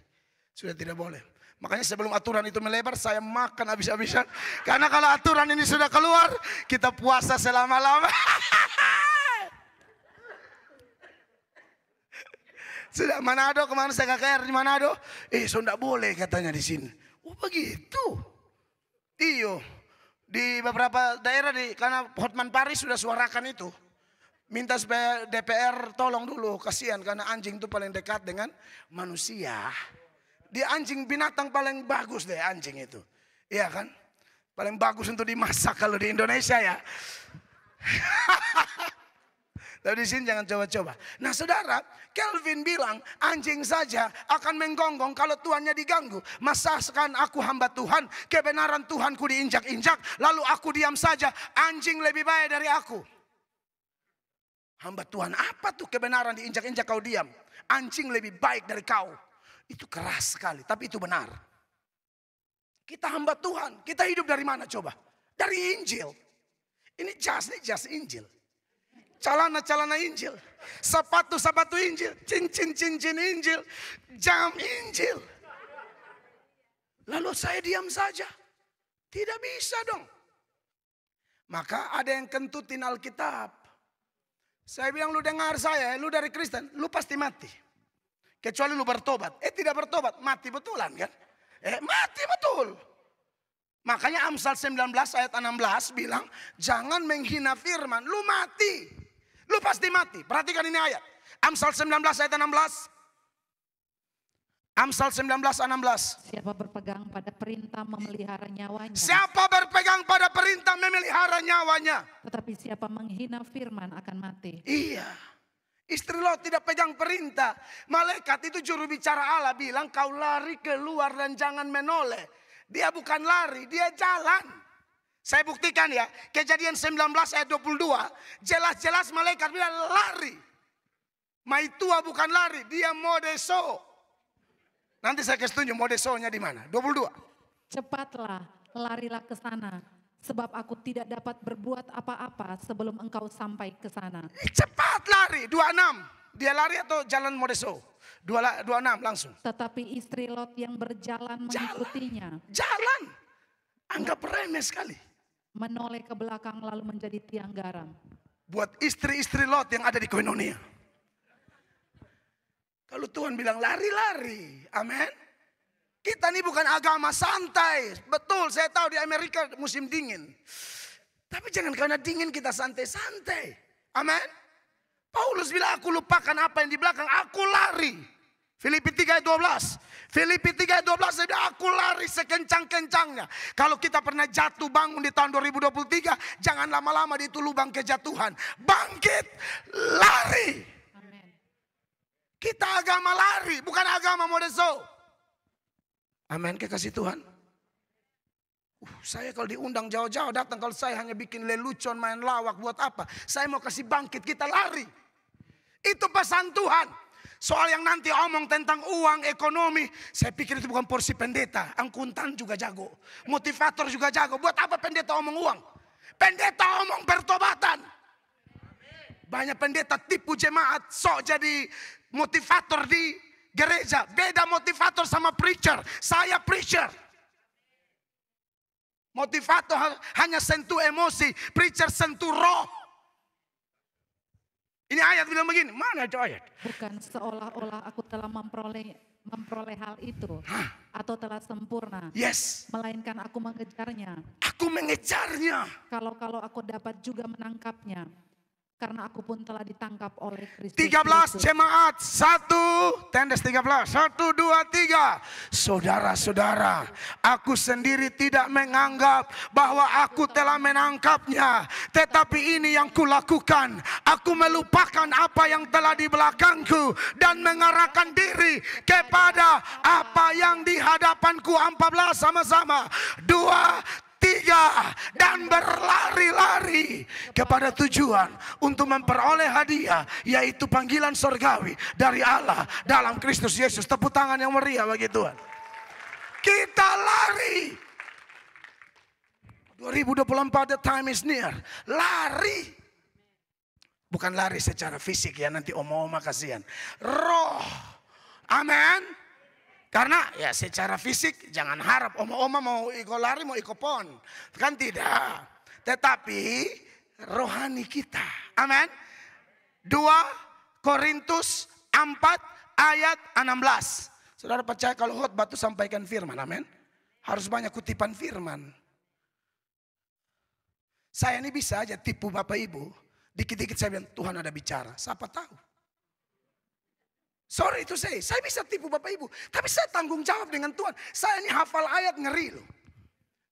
Sudah tidak boleh. Makanya sebelum aturan itu melebar, saya makan habis-habisan. Karena kalau aturan ini sudah keluar, kita puasa selama-lama. sudah Manado kemarin saya KKR di Manado? Eh, so boleh katanya di sini. Oh begitu. Iyo. Di beberapa daerah di karena Hotman Paris sudah suarakan itu. Minta supaya DPR tolong dulu, kasihan karena anjing itu paling dekat dengan manusia di anjing binatang paling bagus deh anjing itu. Iya kan? Paling bagus untuk dimasak kalau di Indonesia ya. Tapi di sini jangan coba-coba. Nah saudara, Kelvin bilang anjing saja akan menggonggong kalau tuannya diganggu. Masaskan aku hamba Tuhan, kebenaran Tuhan ku diinjak-injak, lalu aku diam saja, anjing lebih baik dari aku. Hamba Tuhan, apa tuh kebenaran diinjak-injak kau diam? Anjing lebih baik dari kau. Itu keras sekali, tapi itu benar. Kita hamba Tuhan, kita hidup dari mana coba? Dari Injil. Ini jas, ini jas Injil. Calana-calana Injil. Sepatu-sepatu Injil. Cincin-cincin Injil. Jam Injil. Lalu saya diam saja. Tidak bisa dong. Maka ada yang kentutin Alkitab. Saya bilang lu dengar saya, lu dari Kristen, lu pasti mati. Kecuali lu bertobat. Eh tidak bertobat, mati betulan kan? Eh mati betul. Makanya Amsal 19 ayat 16 bilang, jangan menghina firman, lu mati. Lu pasti mati. Perhatikan ini ayat. Amsal 19 ayat 16. Amsal 19 ayat 16. Siapa berpegang pada perintah memelihara nyawanya? Siapa berpegang pada perintah memelihara nyawanya? Tetapi siapa menghina firman akan mati. Iya. Istri lo tidak pegang perintah. Malaikat itu juru bicara Allah bilang kau lari keluar dan jangan menoleh. Dia bukan lari, dia jalan. Saya buktikan ya, kejadian 19 ayat 22. Jelas-jelas malaikat bilang lari. Maitua ah bukan lari, dia modeso. Nanti saya kasih tunjuk modesonya di mana. 22. Cepatlah, larilah ke sana sebab aku tidak dapat berbuat apa-apa sebelum engkau sampai ke sana. Eh, cepat lari, 26. Dia lari atau jalan Modeso? 26 langsung. Tetapi istri Lot yang berjalan mengikutinya. Jalan, jalan. anggap remeh sekali. Menoleh ke belakang lalu menjadi tiang garam. Buat istri-istri Lot yang ada di Koinonia. Kalau Tuhan bilang lari-lari, amen? Kita ini bukan agama santai. Betul, saya tahu di Amerika musim dingin. Tapi jangan karena dingin kita santai-santai. Amin. Paulus bilang aku lupakan apa yang di belakang, aku lari. Filipi 3 ayat 12. Filipi 3 ayat 12 saya aku lari sekencang-kencangnya. Kalau kita pernah jatuh bangun di tahun 2023, jangan lama-lama di itu lubang kejatuhan. Bangkit, lari. Kita agama lari, bukan agama modeso. Amin kekasih Tuhan. Uh, saya kalau diundang jauh-jauh datang kalau saya hanya bikin lelucon main lawak buat apa? Saya mau kasih bangkit kita lari. Itu pesan Tuhan. Soal yang nanti omong tentang uang, ekonomi, saya pikir itu bukan porsi pendeta. Angkuntan juga jago, motivator juga jago. Buat apa pendeta omong uang? Pendeta omong pertobatan. Banyak pendeta tipu jemaat, sok jadi motivator di gereja. Beda motivator sama preacher. Saya preacher. Motivator hanya sentuh emosi. Preacher sentuh roh. Ini ayat bilang begini. Mana itu ayat? Bukan seolah-olah aku telah memperoleh memperoleh hal itu Hah? atau telah sempurna. Yes. Melainkan aku mengejarnya. Aku mengejarnya. Kalau kalau aku dapat juga menangkapnya karena aku pun telah ditangkap oleh Kristus. 13 jemaat, 1, tendes 13, 1, 2, 3. Saudara-saudara, aku sendiri tidak menganggap bahwa aku telah menangkapnya. Tetapi ini yang kulakukan. Aku melupakan apa yang telah di belakangku dan mengarahkan diri kepada apa yang di hadapanku. 14 sama-sama. 2, tiga dan berlari-lari kepada tujuan untuk memperoleh hadiah yaitu panggilan sorgawi dari Allah dalam Kristus Yesus. Tepuk tangan yang meriah bagi Tuhan. Kita lari. 2024 the time is near. Lari. Bukan lari secara fisik ya nanti omong-omong kasihan. Roh. Amin. Karena ya secara fisik jangan harap oma-oma oh, mau ikut lari mau ikut pon. Kan tidak. Tetapi rohani kita. Amin. 2 Korintus 4 ayat 16. Saudara percaya kalau hot batu sampaikan firman. Amin. Harus banyak kutipan firman. Saya ini bisa aja tipu Bapak Ibu. Dikit-dikit saya bilang Tuhan ada bicara. Siapa tahu. Sorry itu saya, saya bisa tipu Bapak Ibu. Tapi saya tanggung jawab dengan Tuhan. Saya ini hafal ayat ngeri loh.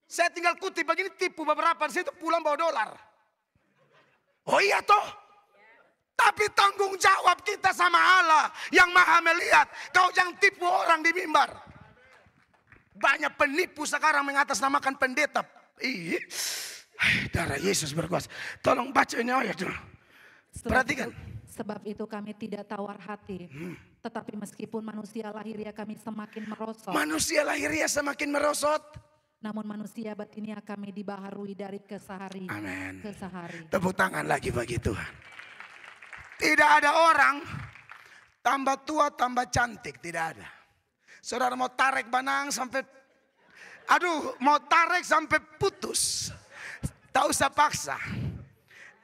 Saya tinggal kutip begini tipu beberapa. Saya itu pulang bawa dolar. Oh iya toh. Tapi tanggung jawab kita sama Allah yang maha melihat. Kau jangan tipu orang di mimbar. Banyak penipu sekarang mengatasnamakan pendeta. Ih, darah Yesus berkuasa. Tolong baca ini ayat dulu. Perhatikan. Sebab itu kami tidak tawar hati. Hmm tetapi meskipun manusia lahiriah kami semakin merosot. Manusia lahiriah semakin merosot. Namun manusia batinia kami dibaharui dari kesehari Amen. ke Tepuk tangan lagi bagi Tuhan. Tidak ada orang tambah tua tambah cantik, tidak ada. Saudara mau tarik benang sampai aduh, mau tarik sampai putus. Tak usah paksa.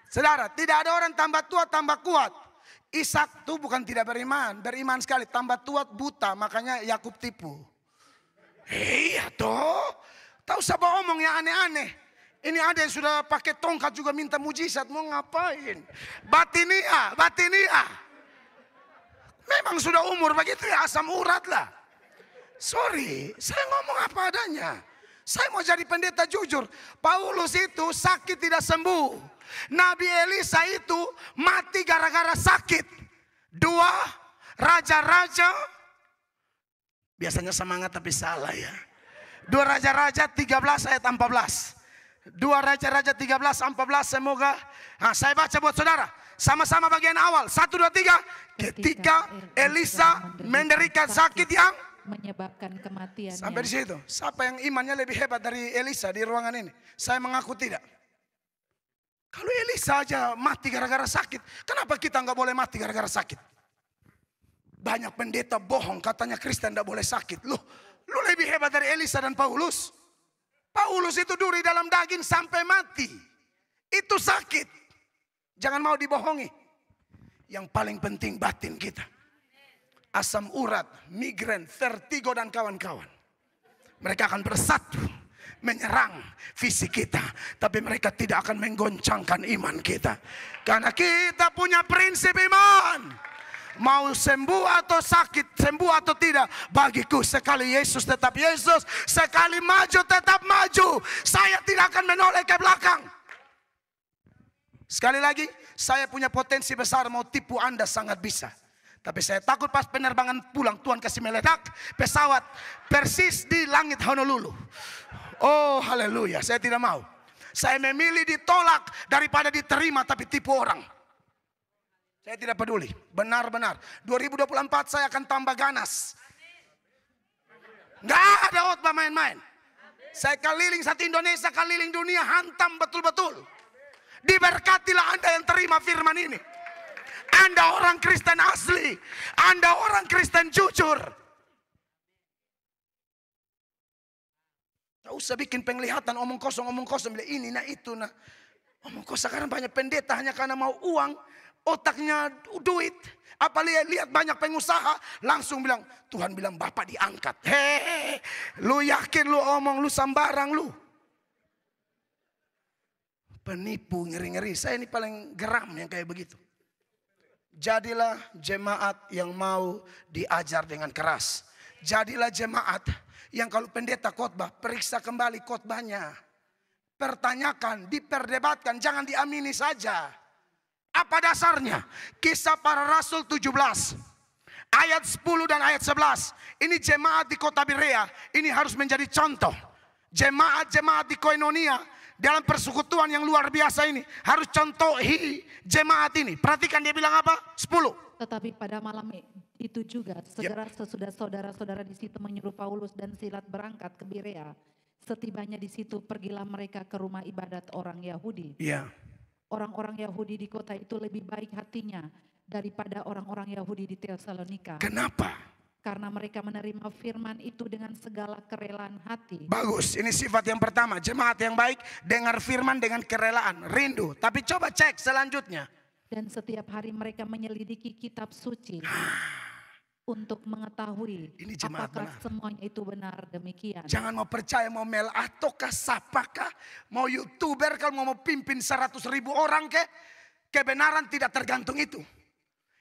Saudara, tidak ada orang tambah tua tambah kuat. Ishak tuh bukan tidak beriman, beriman sekali. Tambah tua buta, makanya Yakub tipu. Eh, iya toh, tahu usah omong yang aneh-aneh. Ini ada yang sudah pakai tongkat juga minta mujizat, mau ngapain? Batinia, batinia. Memang sudah umur begitu ya asam urat lah. Sorry, saya ngomong apa adanya. Saya mau jadi pendeta jujur. Paulus itu sakit tidak sembuh. Nabi Elisa itu mati gara-gara sakit. Dua raja-raja biasanya semangat tapi salah ya. Dua raja-raja 13 ayat 14. Dua raja-raja 13 14 semoga nah, saya baca buat saudara. Sama-sama bagian awal. Satu, dua, tiga. Ketika Elisa menderikan sakit yang menyebabkan kematian. Sampai di situ. Siapa yang imannya lebih hebat dari Elisa di ruangan ini? Saya mengaku tidak. Kalau Elisa aja mati gara-gara sakit, kenapa kita nggak boleh mati gara-gara sakit? Banyak pendeta bohong, katanya Kristen tidak boleh sakit. Lu, lu lebih hebat dari Elisa dan Paulus. Paulus itu duri dalam daging sampai mati. Itu sakit. Jangan mau dibohongi. Yang paling penting batin kita. Asam urat, migren, vertigo dan kawan-kawan. Mereka akan bersatu menyerang fisik kita. Tapi mereka tidak akan menggoncangkan iman kita. Karena kita punya prinsip iman. Mau sembuh atau sakit, sembuh atau tidak. Bagiku sekali Yesus tetap Yesus. Sekali maju tetap maju. Saya tidak akan menoleh ke belakang. Sekali lagi, saya punya potensi besar mau tipu Anda sangat bisa. Tapi saya takut pas penerbangan pulang Tuhan kasih meledak pesawat persis di langit Honolulu. Oh haleluya, saya tidak mau. Saya memilih ditolak daripada diterima tapi tipu orang. Saya tidak peduli, benar-benar. 2024 saya akan tambah ganas. Gak ada khotbah main-main. Saya keliling satu Indonesia, keliling dunia, hantam betul-betul. Diberkatilah Anda yang terima firman ini. Anda orang Kristen asli. Anda orang Kristen jujur. Tak usah bikin penglihatan omong kosong, omong kosong. Bila ini, nah itu, nah. Omong kosong sekarang banyak pendeta hanya karena mau uang. Otaknya duit. Apa lihat, lihat banyak pengusaha. Langsung bilang, Tuhan bilang Bapak diangkat. Hehehe, lu yakin lu omong, lu sambarang lu. Penipu ngeri-ngeri. Saya ini paling geram yang kayak begitu. Jadilah jemaat yang mau diajar dengan keras. Jadilah jemaat yang kalau pendeta khotbah periksa kembali khotbahnya. Pertanyakan, diperdebatkan, jangan diamini saja. Apa dasarnya? Kisah para rasul 17 ayat 10 dan ayat 11. Ini jemaat di kota Berea, ini harus menjadi contoh. Jemaat-jemaat di Koinonia dalam persekutuan yang luar biasa ini harus contohi jemaat ini. Perhatikan dia bilang apa? 10. Tetapi pada malam itu juga segera yep. sesudah saudara-saudara di situ menyuruh Paulus dan Silat berangkat ke Berea. Setibanya di situ pergilah mereka ke rumah ibadat orang Yahudi. Iya. Orang-orang Yahudi di kota itu lebih baik hatinya daripada orang-orang Yahudi di Tesalonika. Kenapa? Karena mereka menerima firman itu dengan segala kerelaan hati. Bagus, ini sifat yang pertama. Jemaat yang baik dengar firman dengan kerelaan, rindu. Tapi coba cek selanjutnya dan setiap hari mereka menyelidiki kitab suci ah untuk mengetahui ini apakah benar. semuanya itu benar demikian. Jangan mau percaya mau mel ataukah sapakah, mau youtuber kalau mau pimpin seratus ribu orang ke, kebenaran tidak tergantung itu.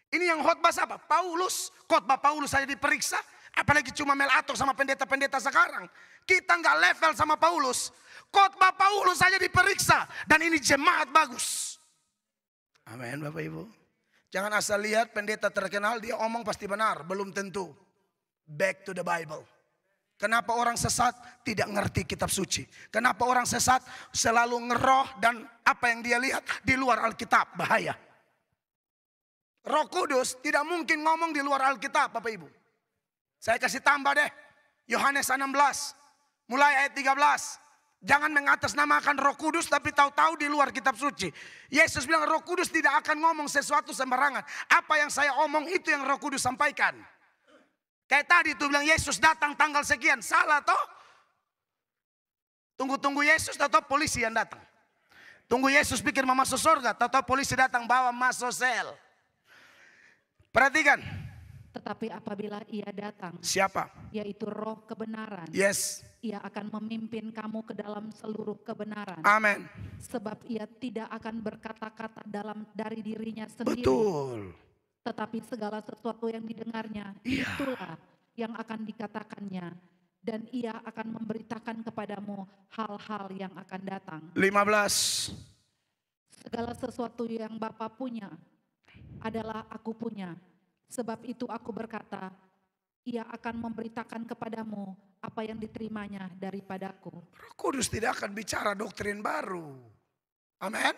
Ini yang khotbah apa? Paulus, khotbah Paulus saja diperiksa, apalagi cuma mel atok sama pendeta-pendeta sekarang. Kita nggak level sama Paulus. Khotbah Paulus saja diperiksa dan ini jemaat bagus. Amin Bapak Ibu. Jangan asal lihat pendeta terkenal, dia omong pasti benar. Belum tentu. Back to the Bible. Kenapa orang sesat tidak ngerti kitab suci? Kenapa orang sesat selalu ngeroh dan apa yang dia lihat di luar Alkitab? Bahaya. Roh Kudus tidak mungkin ngomong di luar Alkitab, Bapak Ibu. Saya kasih tambah deh. Yohanes 16, mulai ayat 13. Jangan mengatasnamakan roh kudus tapi tahu-tahu di luar kitab suci. Yesus bilang roh kudus tidak akan ngomong sesuatu sembarangan. Apa yang saya omong itu yang roh kudus sampaikan. Kayak tadi tuh bilang Yesus datang tanggal sekian. Salah toh? Tunggu-tunggu Yesus atau polisi yang datang. Tunggu Yesus pikir mau masuk surga atau polisi datang bawa masuk sel. Perhatikan. Tetapi apabila ia datang. Siapa? Yaitu roh kebenaran. Yes ia akan memimpin kamu ke dalam seluruh kebenaran. Amin. Sebab ia tidak akan berkata-kata dalam dari dirinya sendiri. Betul. Tetapi segala sesuatu yang didengarnya ya. itulah yang akan dikatakannya dan ia akan memberitakan kepadamu hal-hal yang akan datang. 15 Segala sesuatu yang Bapa punya adalah aku punya. Sebab itu aku berkata, ia akan memberitakan kepadamu apa yang diterimanya daripadaku. Roh Kudus tidak akan bicara doktrin baru. Amin.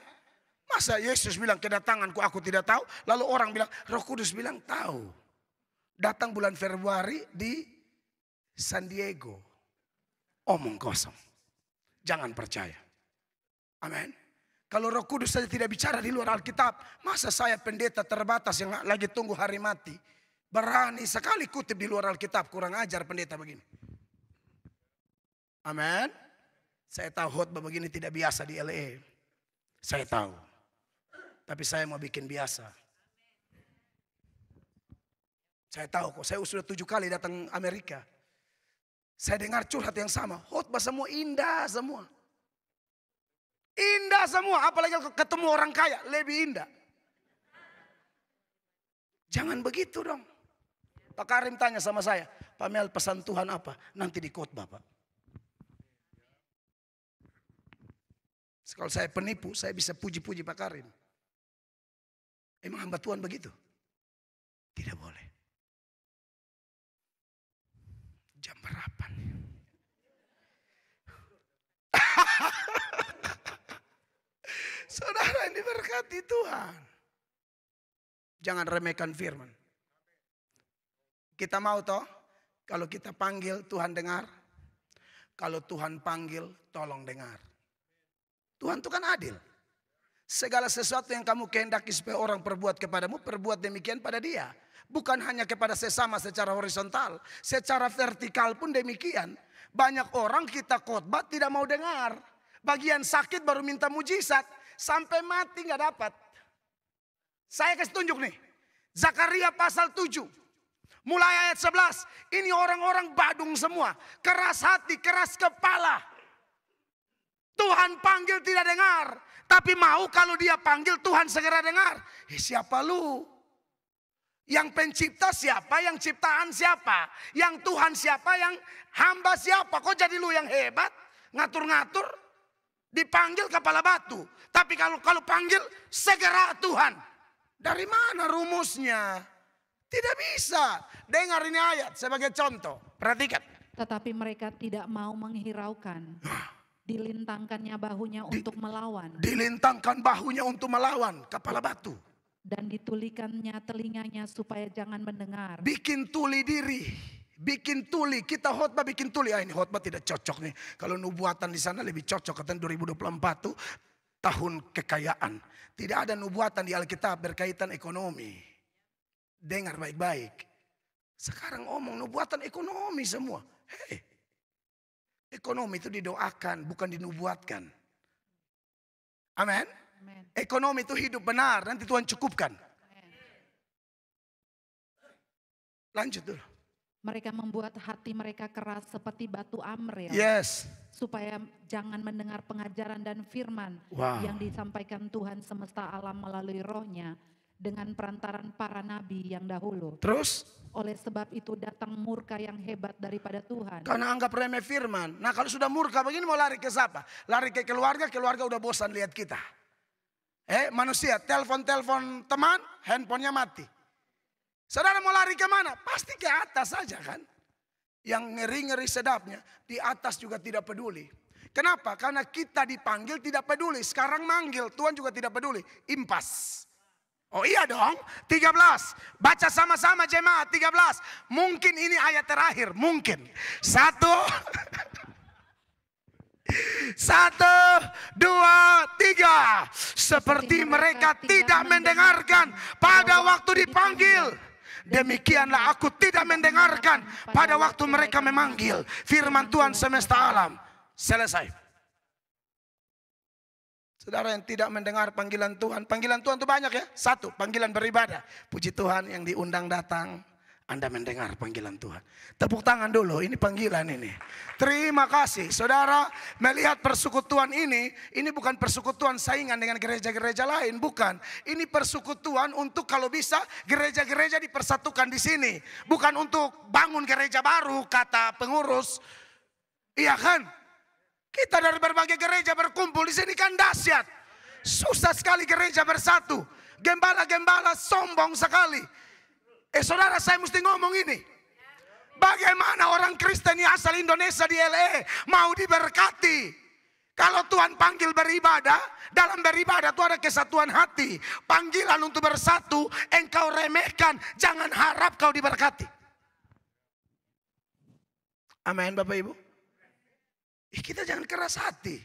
Masa Yesus bilang kedatanganku aku tidak tahu, lalu orang bilang Roh Kudus bilang tahu. Datang bulan Februari di San Diego. Omong kosong. Jangan percaya. Amin. Kalau Roh Kudus saja tidak bicara di luar Alkitab, masa saya pendeta terbatas yang lagi tunggu hari mati? Berani sekali kutip di luar Alkitab, kurang ajar pendeta begini. Amin. Saya tahu khotbah begini tidak biasa di LA. Saya tahu. Tapi saya mau bikin biasa. Saya tahu kok, saya sudah tujuh kali datang Amerika. Saya dengar curhat yang sama, khotbah semua indah semua. Indah semua, apalagi ketemu orang kaya, lebih indah. Jangan begitu dong. Pak Karim tanya sama saya, Pak Mel pesan Tuhan apa? Nanti di khotbah Pak. Kalau saya penipu, saya bisa puji-puji Pak Karim. Emang hamba Tuhan begitu? Tidak boleh. Jam berapa nih? Saudara ini berkati Tuhan. Jangan remehkan firman. Kita mau toh? Kalau kita panggil Tuhan dengar. Kalau Tuhan panggil tolong dengar. Tuhan itu kan adil. Segala sesuatu yang kamu kehendaki supaya orang perbuat kepadamu, perbuat demikian pada dia. Bukan hanya kepada sesama secara horizontal, secara vertikal pun demikian. Banyak orang kita khotbah tidak mau dengar. Bagian sakit baru minta mujizat. Sampai mati nggak dapat. Saya kasih tunjuk nih. Zakaria pasal 7. Mulai ayat 11, ini orang-orang badung semua, keras hati, keras kepala. Tuhan panggil tidak dengar, tapi mau kalau dia panggil Tuhan segera dengar. Eh, siapa lu? Yang pencipta siapa? Yang ciptaan siapa? Yang Tuhan siapa? Yang hamba siapa? Kok jadi lu yang hebat? Ngatur-ngatur? Dipanggil kepala batu. Tapi kalau kalau panggil segera Tuhan. Dari mana rumusnya? Tidak bisa. Dengar ini ayat sebagai contoh. Perhatikan. Tetapi mereka tidak mau menghiraukan. Dilintangkannya bahunya Di, untuk melawan. Dilintangkan bahunya untuk melawan. Kepala batu. Dan ditulikannya telinganya supaya jangan mendengar. Bikin tuli diri bikin tuli. Kita khotbah bikin tuli. Ah ini khotbah tidak cocok nih. Kalau nubuatan di sana lebih cocok. Katanya 2024 tuh tahun kekayaan. Tidak ada nubuatan di Alkitab berkaitan ekonomi. Dengar baik-baik. Sekarang omong nubuatan ekonomi semua. Hei, ekonomi itu didoakan bukan dinubuatkan. Amen? Ekonomi itu hidup benar nanti Tuhan cukupkan. Lanjut dulu. Mereka membuat hati mereka keras seperti batu amrel. Yes. Supaya jangan mendengar pengajaran dan firman wow. yang disampaikan Tuhan semesta alam melalui rohnya dengan perantaran para nabi yang dahulu. Terus? Oleh sebab itu datang murka yang hebat daripada Tuhan. Karena anggap remeh firman. Nah kalau sudah murka begini mau lari ke siapa? Lari ke keluarga, keluarga udah bosan lihat kita. Eh manusia, telepon-telepon teman, handphonenya mati. Saudara mau lari kemana? Pasti ke atas saja kan. Yang ngeri-ngeri sedapnya, di atas juga tidak peduli. Kenapa? Karena kita dipanggil tidak peduli. Sekarang manggil, Tuhan juga tidak peduli. Impas. Oh iya dong, 13. Baca sama-sama jemaat 13. Mungkin ini ayat terakhir, mungkin. Satu. Satu, dua, tiga. Seperti mereka tidak mendengarkan pada waktu dipanggil. Demikianlah aku tidak mendengarkan pada waktu mereka memanggil firman Tuhan semesta alam. Selesai. Saudara yang tidak mendengar panggilan Tuhan. Panggilan Tuhan itu banyak ya. Satu, panggilan beribadah. Puji Tuhan yang diundang datang. Anda mendengar panggilan Tuhan. Tepuk tangan dulu, ini panggilan ini. Terima kasih. Saudara, melihat persekutuan ini, ini bukan persekutuan saingan dengan gereja-gereja lain, bukan. Ini persekutuan untuk kalau bisa gereja-gereja dipersatukan di sini. Bukan untuk bangun gereja baru, kata pengurus. Iya kan? Kita dari berbagai gereja berkumpul di sini kan dahsyat. Susah sekali gereja bersatu. Gembala-gembala sombong sekali. Eh saudara saya mesti ngomong ini. Bagaimana orang Kristen yang asal Indonesia di LA mau diberkati? Kalau Tuhan panggil beribadah, dalam beribadah itu ada kesatuan hati. Panggilan untuk bersatu, engkau remehkan. Jangan harap kau diberkati. Amin Bapak Ibu. Kita jangan keras hati.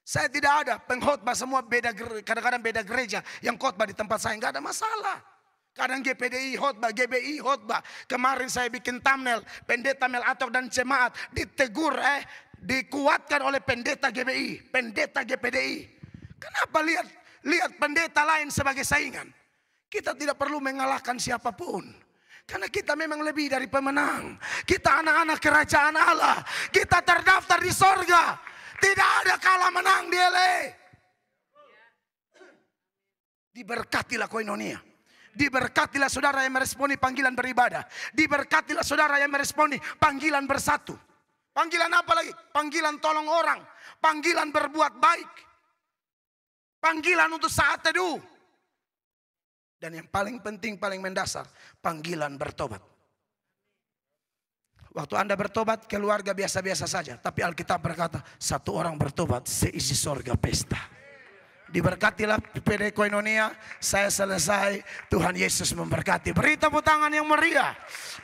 Saya tidak ada pengkhotbah semua beda kadang-kadang beda gereja yang khotbah di tempat saya nggak ada masalah. Kadang GPDI khotbah, GBI khotbah. Kemarin saya bikin thumbnail pendeta Atok dan jemaat ditegur eh dikuatkan oleh pendeta GBI, pendeta GPDI. Kenapa lihat lihat pendeta lain sebagai saingan? Kita tidak perlu mengalahkan siapapun. Karena kita memang lebih dari pemenang. Kita anak-anak kerajaan Allah. Kita terdaftar di sorga. Tidak ada kalah menang di LA. Diberkatilah koinonia. Diberkatilah saudara yang meresponi panggilan beribadah. Diberkatilah saudara yang meresponi panggilan bersatu. Panggilan apa lagi? Panggilan tolong orang. Panggilan berbuat baik. Panggilan untuk saat teduh. Dan yang paling penting, paling mendasar, panggilan bertobat. Waktu Anda bertobat, keluarga biasa-biasa saja. Tapi Alkitab berkata, satu orang bertobat, seisi sorga pesta. Diberkatilah PD Koinonia, saya selesai, Tuhan Yesus memberkati. Beri tepuk tangan yang meriah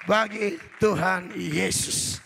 bagi Tuhan Yesus.